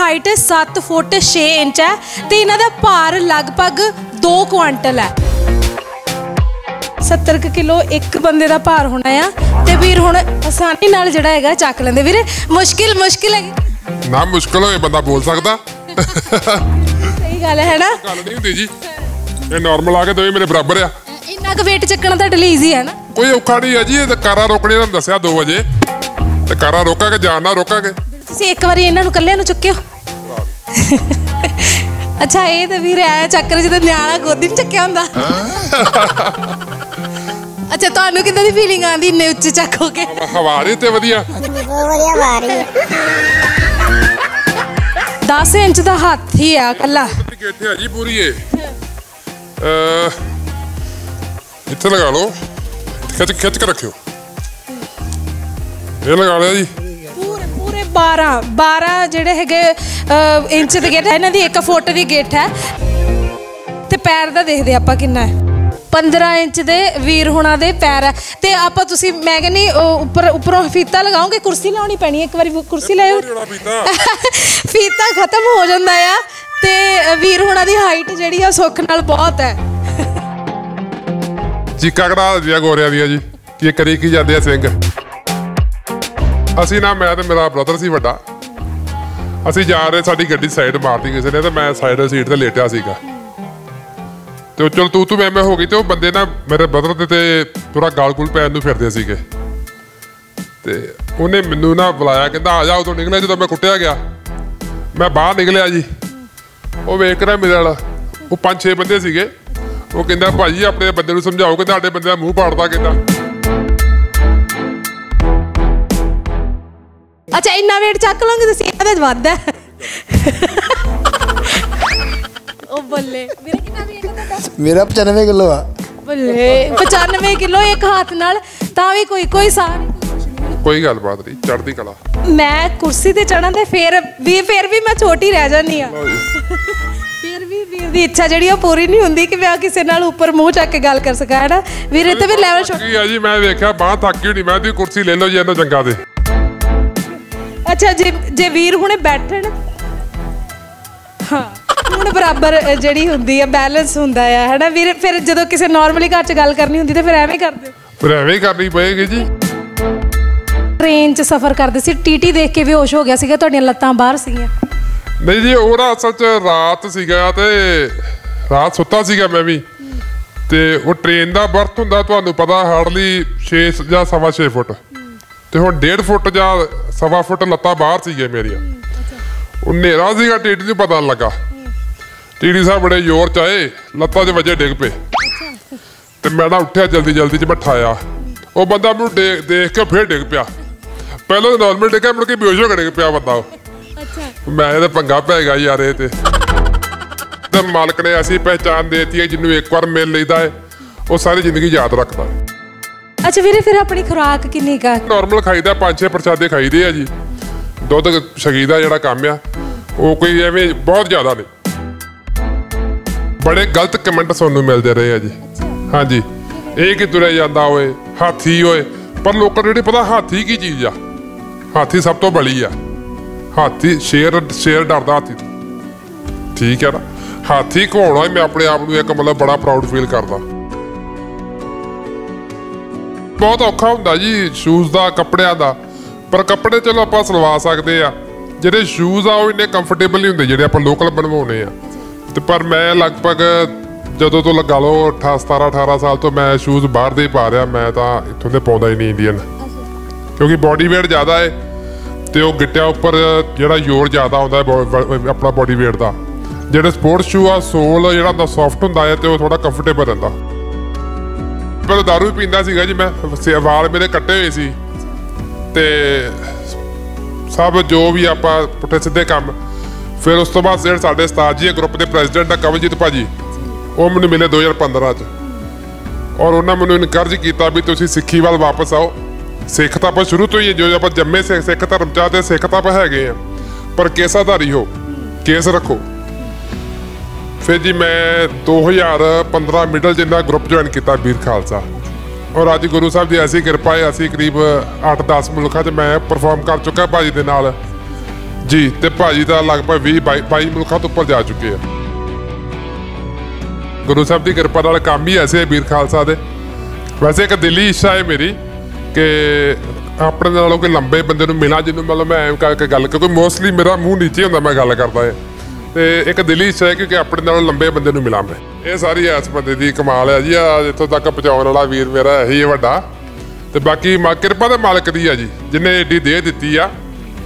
height 7 ਫੁੱਟ 6 inch ਹੈ ਤੇ ਇਹਨਾਂ ਦਾ ਭਾਰ ਲਗਭਗ 2 ਕੁਆਂਟਲ ਹੈ 70 ਕਿਲੋ ਇੱਕ ਬੰਦੇ ਦਾ ਭਾਰ ਹੋਣਾ ਆ ਤੇ ਵੀਰ ਹੁਣ ਆਸਾਨੀ ਨਾਲ ਜਿਹੜਾ ਹੈਗਾ ਚੱਕ ਲੈਂਦੇ ਵੀਰੇ ਮੁਸ਼ਕਿਲ ਮੁਸ਼ਕਿਲ ਹੈ ਨਾ ਮੁਸ਼ਕਿਲ ਹੋਏ ਬੰਦਾ ਬੋਲ ਸਕਦਾ ਸਹੀ ਗੱਲ ਹੈ ਨਾ ਗੱਲ ਨਹੀਂ ਹੁੰਦੀ ਜੀ ਇਹ ਨਾਰਮਲ ਆ ਕੇ ਦੋਵੇਂ ਮੇਰੇ ਬਰਾਬਰ ਆ ਇੰਨਾ ਕੁ weight ਚੱਕਣਾ ਤਾਂ ਲਈ ਈਜ਼ੀ ਹੈ ਨਾ ਕੋਈ ਔਖਾ ਨਹੀਂ ਹੈ ਜੀ ਇਹ ਤਾਂ ਕਾਰਾਂ ਰੋਕਣੇ ਤੁਹਾਨੂੰ ਦੱਸਿਆ 2 ਵਜੇ ਤੇ ਕਾਰਾਂ ਰੋਕਾਂਗੇ ਜਾਨ ਨਾਲ ਰੋਕਾਂਗੇ ਤੁਸੀਂ ਇੱਕ ਵਾਰੀ ਇਹਨਾਂ ਨੂੰ ਇਕੱਲਿਆਂ ਨੂੰ ਚੁੱਕਿਓ ਅੱਛਾ ਇਹ ਤਾਂ ਵੀਰੇ ਆਇਆ ਚੱਕਰ ਜਿਹਦਾ ਨਿਆਣਾ ਗੋਦੀ ਚ ਚੱਕਿਆ ਹੁੰਦਾ ਅੱਛਾ ਤੁਹਾਨੂੰ ਕਿੰਦਾਂ ਦੀ ਫੀਲਿੰਗ ਆਂਦੀ ਨੇ ਉੱਚ ਚੱਕ ਹੋ ਕੇ ਹਵਾ ਤੇ ਵਧੀਆ ਬਹੁਤ ਵਧੀਆ ਵਾਰੀ 10 ਇੰਚ ਦਾ ਹੱਥ ਹੀ ਆ ਕੱਲਾ ਕਿੱਥੇ ਆ ਜੀ ਪੂਰੀ ਏ ਅ ਇੱਥੇ ਲਗਾ ਲਓ ਖਿੱਚ ਖਿੱਚ ਕੇ ਰੱਖਿਓ ਇਹ ਲਗਾ ਲਿਆ ਜੀ 12 12 ਜਿਹੜੇ ਹੈਗੇ ਇੰਚ ਦੇ ਗੇਟ ਇਹਨਾਂ ਦੀ 1 ਫੁੱਟ ਦੀ ਗੇਟ ਹੈ ਤੇ ਪੈਰ ਦਾ ਦੇਖਦੇ ਆਪਾਂ ਕਿੰਨਾ ਹੈ 15 ਇੰਚ ਦੇ ਵੀਰ ਹੋਣਾ ਦੇ ਪੈਰ ਹੈ ਤੇ ਆਪਾਂ ਤੁਸੀਂ ਮੈਂ ਕਹਿੰਨੀ ਉੱਪਰ ਉੱਪਰੋਂ ਫੀਤਾ ਲਗਾਉਂਗੇ ਕੁਰਸੀ ਲਾਉਣੀ ਪੈਣੀ ਇੱਕ ਵਾਰੀ ਕੁਰਸੀ ਆਓ ਫੀਤਾ ਖਤਮ ਹੋ ਜਾਂਦਾ ਆ ਤੇ ਵੀਰ ਹੋਣਾ ਦੀ ਹਾਈਟ ਜਿਹੜੀ ਆ ਸੁੱਖ ਨਾਲ ਬਹੁਤ ਹੈ ਚੀਕਾ ਕੜਾ ਦਿਆ ਗੋਰਿਆ ਦੀਆਂ ਜੀ ਕੀ ਕਰੀ ਕੀ ਜਾਂਦੇ ਆ ਸਿੰਘ ਅਸੀਂ ਨਾ ਮੈਂ ਤੇ ਮੇਰਾ ਬ੍ਰਦਰ ਸੀ ਵੱਡਾ ਅਸੀਂ ਜਾ ਰਹੇ ਸਾਡੀ ਗੱਡੀ ਸਾਈਡ ਮਾਰਦੀ ਕਿਸੇ ਨੇ ਤੇ ਮੈਂ ਸਾਈਡ ਸੀਟ ਤੇ ਲੇਟਿਆ ਸੀਗਾ ਤੇ ਚਲ ਤੂੰ ਤੂੰ ਮੈਂ ਮੈਂ ਹੋ ਗਈ ਤੇ ਉਹ ਬੰਦੇ ਨਾ ਮੇਰੇ ਬ੍ਰਦਰ ਤੇ ਤੇ ਪੂਰਾ ਗਾਲ ਗੁਲ ਪੈਣ ਨੂੰ ਫਿਰਦੇ ਸੀਗੇ ਤੇ ਉਹਨੇ ਮੈਨੂੰ ਨਾ ਬੁਲਾਇਆ ਕਹਿੰਦਾ ਆ ਜਾ ਉਦੋਂ ਨਿਕਲਿਆ ਜਦੋਂ ਮੈਂ ਕੁੱਟਿਆ ਗਿਆ ਮੈਂ ਬਾਹਰ ਨਿਕਲਿਆ ਜੀ ਉਹ ਵੇਖ ਰਿਹਾ ਮੇਰੇ ਵਾਲਾ ਉਹ ਪੰਜ ਛੇ ਬੰਦੇ ਸੀਗੇ ਉਹ ਕਹਿੰਦਾ ਭਾਜੀ ਆਪਣੇ ਬੰਦੇ ਨੂੰ ਸਮਝਾਓ ਕਿ ਤੁਹਾਡੇ ਬੰਦੇ ਦਾ ਮੂੰਹ ਪਾੜਦਾ ਕਹਿੰਦਾ ਅੱਛਾ ਇੰਨਾ weight ਚੱਕ ਲਵਾਂਗੇ ਤੁਸੀਂ ਇਹਦੇ ਚ ਹੈ ਉਹ ਬੱਲੇ ਮੇਰੇ ਕਿੰਨਾ weight ਹੈ ਤੁਹਾਡਾ ਮੇਰਾ 95 ਕਿਲੋ ਆ ਬੱਲੇ 95 ਕਿਲੋ ਇੱਕ ਹੱਥ ਨਾਲ ਤਾਂ ਵੀ ਕੋਈ ਕੋਈ ਸਾਹ ਕੋਈ ਗੱਲ ਬਾਤ ਨਹੀਂ ਚੜਦੀ ਕਲਾ ਮੈਂ ਕੁਰਸੀ ਤੇ ਚੜਾਂ ਤੇ ਫੇਰ ਵੀ ਫੇਰ ਵੀ ਮੈਂ ਛੋਟੀ ਰਹਿ ਜਾਨੀ ਆ ਫੇਰ ਵੀ ਵੀਰ ਦੀ ਇੱਛਾ ਜਿਹੜੀ ਉਹ ਪੂਰੀ ਨਹੀਂ ਹੁੰਦੀ ਕਿ ਮੈਂ ਕਿਸੇ ਨਾਲ ਉੱਪਰ ਮੂੰਹ ਚੱਕ ਕੇ ਗੱਲ ਕਰ ਸਕਾਂ ਹੈ ਨਾ ਵੀਰੇ ਇੱਥੇ ਵੀ ਲੈਵਲ ਛੋਟੀ ਆ ਜੀ ਮੈਂ ਵੇਖਿਆ ਬਾਹ ਥੱਕੀ ਹੋਣੀ ਮੈਂ ਵੀ ਕੁਰਸੀ ਲੈ ਲਓ ਜੀ ਇਹਨਾਂ ਚੰਗਾ ਦੇ ਅੱਛਾ ਜੇ ਜੇ ਵੀਰ ਹੁਣੇ ਬੈਠਣ ਹਾਂ ਹੁਣ ਬਰਾਬਰ ਜਿਹੜੀ ਹੁੰਦੀ ਹੈ ਬੈਲੈਂਸ ਹੁੰਦਾ ਹੈ ਹੈਨਾ ਵੀਰ ਫਿਰ ਜਦੋਂ ਕਿਸੇ ਨਾਰਮਲੀ ਘਰ 'ਚ ਗੱਲ ਕਰਨੀ ਹੁੰਦੀ ਤੇ ਫਿਰ ਐਵੇਂ ਕਰਦੇ ਫਿਰ ਐਵੇਂ ਕਰਨੀ ਪਏਗੀ ਜੀ ਟ੍ਰੇਨ 'ਚ ਸਫ਼ਰ ਕਰਦੇ ਸੀ ਟੀਟੀ ਦੇਖ ਕੇ ਬੇਹੋਸ਼ ਹੋ ਗਿਆ ਸੀਗਾ ਤੁਹਾਡੀਆਂ ਲੱਤਾਂ ਬਾਹਰ ਸੀਗੀਆਂ ਨਹੀਂ ਜੀ ਉਹ ਰਾਤ ਸੱਚ ਰਾਤ ਸੀਗਾ ਤੇ ਰਾਤ ਸੁੱਤਾ ਸੀਗਾ ਮੈਂ ਵੀ ਤੇ ਉਹ ਟ੍ਰੇਨ ਦਾ ਬਰਥ ਹੁੰਦਾ ਤੁਹਾਨੂੰ ਪਤਾ ਹਾਰਡਲੀ 6 ਜਾਂ 6.5 ਫੁੱਟ ਤੇ ਹੁਣ 1.5 ਫੁੱਟ ਜਾਂ ਸਵਾ ਫੁੱਟ ਨੱਤਾ ਬਾਹਰ ਸੀਗੇ ਮੇਰੀਆਂ ਉਹ ਨੇਰਾ ਸੀਗਾ ਟੀਟੀ ਨੂੰ ਪਤਾ ਲੱਗਾ ਟੀਟੀ ਸਾਹਿਬ ਬੜੇ ਜ਼ੋਰ ਚ ਆਏ ਲੱਤਾਂ 'ਚ ਵਜੇ ਡਿੱਗ ਪਏ ਤੇ ਮੈਂ ਨਾ ਉੱਠਿਆ ਜਲਦੀ ਜਲਦੀ 'ਚ ਬਿਠਾਇਆ ਉਹ ਬੰਦਾ ਮੈਨੂੰ ਦੇਖ ਦੇਖ ਕੇ ਫੇਰ ਡਿੱਗ ਪਿਆ ਪਹਿਲਾਂ ਨਾਰਮਲ ਡਿੱਗਿਆ ਮੁੜ ਕੇ ਬੇਹੋਸ਼ ਹੋ ਕੇ ਪਿਆ ਬੰਦਾ ਅੱਛਾ ਮੈਂ ਇਹਦਾ ਪੰਗਾ ਪੈ ਗਿਆ ਯਾਰ ਇਹ ਤੇ ਤੇ ਮਾਲਕ ਨੇ ਅਸੀਂ ਪਹਿਚਾਨ ਦੇਤੀ ਹੈ ਇੱਕ ਵਾਰ ਮਿਲ ਲਈਦਾ ਹੈ ਉਹ ਸਾਰੀ ਜ਼ਿੰਦਗੀ ਯਾਦ ਰੱਖਦਾ ਹੈ ਅੱਛਾ ਵੀਰੇ ਫਿਰ ਆਪਣੀ ਖੁਰਾਕ ਕਿੰਨੀ ਕਾ ਨਾਰਮਲ ਖਾਈਦਾ ਪੰਜ ਛੇ ਪ੍ਰਸ਼ਾਦੇ ਖਾਈਦੇ ਆ ਜੀ ਦੁੱਧ ਸ਼ਗੀਦਾ ਜਿਹੜਾ ਕੰਮ ਆ ਉਹ ਕੋਈ ਐਵੇਂ ਬਹੁਤ ਜ਼ਿਆਦਾ ਨਹੀਂ ਬੜੇ ਗਲਤ ਕਮੈਂਟ ਸਾਨੂੰ ਮਿਲਦੇ ਰਹੇ ਆ ਜੀ ਹਾਂਜੀ ਇਹ ਕਿ ਤੁਰਿਆ ਜਾਂਦਾ ਓਏ ਹਾਥੀ ਓਏ ਪਰ ਲੋਕਾਂ ਨੂੰ ਜਿਹੜੇ ਪਤਾ ਹਾਥੀ ਕੀ ਚੀਜ਼ ਆ ਹਾਥੀ ਸਭ ਤੋਂ ਬੜੀ ਆ ਹਾਥੀ ਸ਼ੇਰ ਸ਼ੇਰ ਡਰਦਾ ਹਾਥੀ ਠੀਕ ਹੈ ਨਾ ਹਾਥੀ ਘੋਣਾ ਮੈਂ ਆਪਣੇ ਆਪ ਨੂੰ ਇੱਕ ਮਤਲਬ ਬੜਾ ਪ੍ਰਾਊਡ ਫੀਲ ਕਰਦਾ ਬਹੁਤ ਔਖਾ ਹੁੰਦਾ ਜੀ ਸ਼ੂਜ਼ ਦਾ ਕੱਪੜਿਆਂ ਦਾ ਪਰ ਕੱਪੜੇ ਚਲੋ ਆਪਾਂ ਸਲਵਾ ਸਕਦੇ ਆ ਜਿਹੜੇ ਸ਼ੂਜ਼ ਆ ਉਹ ਇੰਨੇ ਕੰਫਰਟੇਬਲ ਨਹੀਂ ਹੁੰਦੇ ਜਿਹੜੇ ਆਪਾਂ ਲੋਕਲ ਬਣਵਾਉਣੇ ਆ ਤੇ ਪਰ ਮੈਂ ਲਗਭਗ ਜਦੋਂ ਤੋਂ ਲਗਾ ਲਓ 18 17 18 ਸਾਲ ਤੋਂ ਮੈਂ ਸ਼ੂਜ਼ ਬਾਹਰ ਦੇ ਪਾ ਰਿਹਾ ਮੈਂ ਤਾਂ ਇੱਥੋਂ ਦੇ ਪਾਉਂਦਾ ਹੀ ਨਹੀਂ ਇੰਡੀਅਨ ਕਿਉਂਕਿ ਬਾਡੀ weight ਜ਼ਿਆਦਾ ਹੈ ਤੇ ਉਹ ਗਿੱਟਿਆਂ ਉੱਪਰ ਜਿਹੜਾ ਜ਼ੋਰ ਜ਼ਿਆਦਾ ਆਉਂਦਾ ਆਪਣਾ ਬਾਡੀ weight ਦਾ ਜਿਹੜੇ ਸਪੋਰਟਸ ਸ਼ੂ ਆ ਸੋਲ ਜਿਹੜਾ ਦਾ ਸੌਫਟ ਹੁੰਦਾ ਹੈ ਤੇ ਉਹ ਥੋੜਾ ਕੰਫਰਟੇਬਲ ਰਹਿੰਦਾ ਪਹਿਲਾਂ दारू ਪੀਂਦਾ ਸੀਗਾ ਜੀ ਮੈਂ ਵਾਲ ਮੇਰੇ ਕੱਟੇ ਹੋਏ ਸੀ ਤੇ ਸਭ ਜੋ ਵੀ ਆਪਾਂ ਪੁੱਠੇ ਸਿੱਧੇ ਕੰਮ ਫਿਰ ਉਸ ਤੋਂ ਬਾਅਦ ਜਿਹੜੇ ਸਾਡੇ ਉਸਤਾਦ ਜੀ ਗਰੁੱਪ ਦੇ ਪ੍ਰੈਜ਼ੀਡੈਂਟ ਆ ਕਮਲਜੀਤ ਭਾਜੀ ਉਹ ਮੈਨੂੰ ਮਿਲੇ 2015 ਚ ਔਰ ਉਹਨਾਂ ਮੈਨੂੰ ਇਨਕਰਜ ਕੀਤਾ ਵੀ ਤੁਸੀਂ ਸਿੱਖੀ ਵੱਲ ਵਾਪਸ ਆਓ ਸਿੱਖ ਤਾਂ ਆਪਾਂ ਸ਼ੁਰੂ ਤੋਂ ਹੀ ਜੋ ਆਪਾਂ ਜੰਮੇ ਸਿੱਖ ਧਰਮ ਚਾਹਤੇ ਸਿੱਖ ਤਾਂ ਆਪਾਂ ਹੈਗੇ ਆ ਪਰ ਕੇਸਾਧਾਰੀ ਹੋ ਕੇਸ ਰੱਖੋ ਫਿਰ ਜੀ ਮੈਂ 2015 ਮਿਡਲ ਜਿੰਦਾ ਗਰੁੱਪ ਜੁਆਇਨ ਕੀਤਾ ਵੀਰ ਖਾਲਸਾ ਔਰ ਅੱਜ ਗੁਰੂ ਸਾਹਿਬ ਦੀ ਐਸੀ ਕਿਰਪਾ ਹੈ ਅਸੀਂ ਕਰੀਬ 8-10 ਮੁਲਕਾਂ 'ਚ ਮੈਂ ਪਰਫਾਰਮ ਕਰ ਚੁੱਕਾ ਭਾਜੀ ਦੇ ਨਾਲ ਜੀ ਤੇ ਭਾਜੀ ਦਾ ਲਗਭਗ 20 22 ਮੁਲਕਾਂ ਤੋਂ ਉੱਪਰ ਜਾ ਚੁੱਕੇ ਆ ਗੁਰੂ ਸਾਹਿਬ ਦੀ ਕਿਰਪਾ ਨਾਲ ਕੰਮ ਹੀ ਐਸੇ ਵੀਰ ਖਾਲਸਾ ਦੇ ਵੈਸੇ ਇੱਕ ਦਿੱਲੀ ਇੱਛਾ ਹੈ ਮੇਰੀ ਕਿ ਆਪਣੇ ਨਾਲੋਂ ਕੋਈ ਲੰਬੇ ਬੰਦੇ ਨੂੰ ਮਿਲਾਂ ਜਿਹਨੂੰ ਮਤਲਬ ਮੈਂ ਐਂ ਕਰਕੇ ਗੱਲ ਕਿਉਂਕਿ ਮੋਸਟਲੀ ਮੇਰਾ ਮੂੰਹ ਨੀਚੇ ਹੁੰਦਾ ਮੈਂ ਗੱਲ ਕਰਦਾ ਹਾਂ ਤੇ ਇੱਕ ਦਿਲੀ ਇੱਛਾ ਹੈ ਕਿ ਆਪਣੇ ਨਾਲੋਂ ਲੰਬੇ ਬੰਦੇ ਨੂੰ ਮਿਲਾਂ ਮੈਂ ਇਹ ਸਾਰੀ ਐਸ ਬੰਦੇ ਦੀ ਕਮਾਲ ਹੈ ਜੀ ਆ ਜਿੱਥੋਂ ਤੱਕ ਪਹੁੰਚਾਉਣ ਵਾਲਾ ਵੀਰ ਮੇਰਾ ਇਹੀ ਹੈ ਵੱਡਾ ਤੇ ਬਾਕੀ ਮਾ ਕਿਰਪਾ ਦੇ ਮਾਲਕ ਦੀ ਆ ਜੀ ਜਿੰਨੇ ਏਡੀ ਦੇ ਦਿੱਤੀ ਆ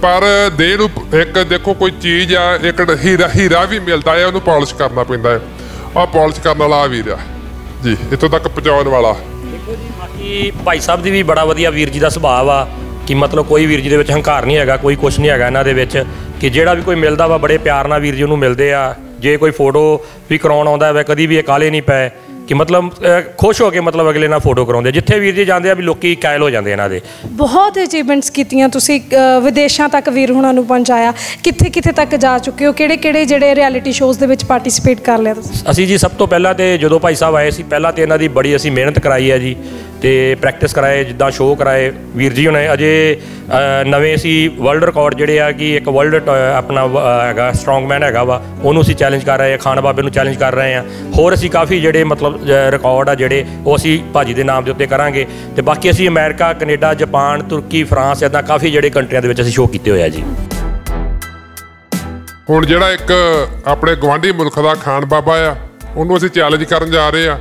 ਪਰ ਦੇ ਨੂੰ ਇੱਕ ਦੇਖੋ ਕੋਈ ਚੀਜ਼ ਆ ਇੱਕ ਹੀਰਾ ਹੀਰਾ ਵੀ ਮਿਲਦਾ ਹੈ ਉਹਨੂੰ ਪਾਲਿਸ਼ ਕਰਨਾ ਪੈਂਦਾ ਆ ਆ ਪਾਲਿਸ਼ ਕਰਨ ਵਾਲਾ ਆ ਵੀਰ ਆ ਜੀ ਇੱਥੋਂ ਤੱਕ ਪਹੁੰਚਾਉਣ ਵਾਲਾ ਦੇਖੋ ਜੀ ਬਾਕੀ ਭਾਈ ਸਾਹਿਬ ਦੀ ਵੀ ਬੜਾ ਵਧੀਆ ਵੀਰ ਜੀ ਦਾ ਸੁਭਾਅ ਆ ਕਿ ਮਤਲਬ ਕੋਈ ਵੀਰ ਜੀ ਦੇ ਵਿੱਚ ਹੰਕਾਰ ਨਹੀਂ ਹੈਗਾ ਕੋਈ ਕੁਝ ਨਹੀਂ ਹੈਗਾ ਇਹਨਾਂ ਦੇ ਵਿੱਚ ਕਿ ਜਿਹੜਾ ਵੀ ਕੋਈ ਮਿਲਦਾ ਵਾ ਬੜੇ ਪਿਆਰ ਨਾਲ ਵੀਰ ਜੀ ਨੂੰ ਮਿਲਦੇ ਆ ਜੇ ਕੋਈ ਫੋਟੋ ਵੀ ਕਰਾਉਣ ਆਉਂਦਾ ਵਾ ਕਦੀ ਵੀ ਇਹ ਕਾਲੇ ਨਹੀਂ ਪਏ ਕਿ ਮਤਲਬ ਖੁਸ਼ ਹੋ ਕੇ ਮਤਲਬ ਅਗਲੇ ਨਾਲ ਫੋਟੋ ਕਰਾਉਂਦੇ ਜਿੱਥੇ ਵੀਰ ਜੀ ਜਾਂਦੇ ਆ ਵੀ ਲੋਕੀ ਕਾਇਲ ਹੋ ਜਾਂਦੇ ਇਹਨਾਂ ਦੇ ਬਹੁਤ ਅਚੀਵਮੈਂਟਸ ਕੀਤੀਆਂ ਤੁਸੀਂ ਵਿਦੇਸ਼ਾਂ ਤੱਕ ਵੀਰ ਹੁਣਾਂ ਨੂੰ ਪਹੁੰਚਾਇਆ ਕਿੱਥੇ ਕਿੱਥੇ ਤੱਕ ਜਾ ਚੁੱਕੇ ਹੋ ਕਿਹੜੇ ਕਿਹੜੇ ਜਿਹੜੇ ਰਿਐਲਿਟੀ ਸ਼ੋਜ਼ ਦੇ ਵਿੱਚ ਪਾਰਟਿਸਿਪੇਟ ਕਰ ਲਿਆ ਤੁਸੀਂ ਅਸੀਂ ਜੀ ਸਭ ਤੋਂ ਪਹਿਲਾਂ ਤੇ ਜਦੋਂ ਭਾਈ ਸਾਹਿਬ ਆਏ ਸੀ ਪਹਿਲਾਂ ਤੇ ਇਹਨਾਂ ਦੀ ਬੜੀ ਅਸੀਂ ਮਿਹਨਤ ਕਰਾਈ ਹੈ ਜੀ ਤੇ ਪ੍ਰੈਕਟਿਸ ਕਰਾਏ ਜਿੱਦਾਂ ਸ਼ੋਅ ਕਰਾਏ ਵੀਰ ਜੀ ਹੁਣੇ ਅਜੇ ਨਵੇਂ ਸੀ ਵਰਲਡ ਰਿਕਾਰਡ ਜਿਹੜੇ ਆ ਕਿ ਇੱਕ ਵਰਲਡ ਆਪਣਾ ਹੈਗਾ ਸਟਰੋਂਗਮੈਨ ਹੈਗਾ ਵਾ ਉਹਨੂੰ ਅਸੀਂ ਚੈਲੰਜ ਕਰ ਰਹੇ ਆ ਖਾਨ ਬਾਬੇ ਨੂੰ ਚੈਲੰਜ ਕਰ ਰਹੇ ਆ ਹੋਰ ਅਸੀਂ ਕਾਫੀ ਜਿਹੜੇ ਮਤਲਬ ਰਿਕਾਰਡ ਆ ਜਿਹੜੇ ਉਹ ਅਸੀਂ ਭਾਜੀ ਦੇ ਨਾਮ ਦੇ ਉੱਤੇ ਕਰਾਂਗੇ ਤੇ ਬਾਕੀ ਅਸੀਂ America Canada Japan Turkey France ਇਦਾਂ ਕਾਫੀ ਜਿਹੜੇ ਕੰਟਰੀਆਂ ਦੇ ਵਿੱਚ ਅਸੀਂ ਸ਼ੋਅ ਕੀਤੇ ਹੋਇਆ ਜੀ ਹੁਣ ਜਿਹੜਾ ਇੱਕ ਆਪਣੇ ਗਵਾਂਢੀ ਮੁਲਕ ਦਾ ਖਾਨ ਬਾਬਾ ਆ ਉਹਨੂੰ ਅਸੀਂ ਚੈਲੰਜ ਕਰਨ ਜਾ ਰਹੇ ਆ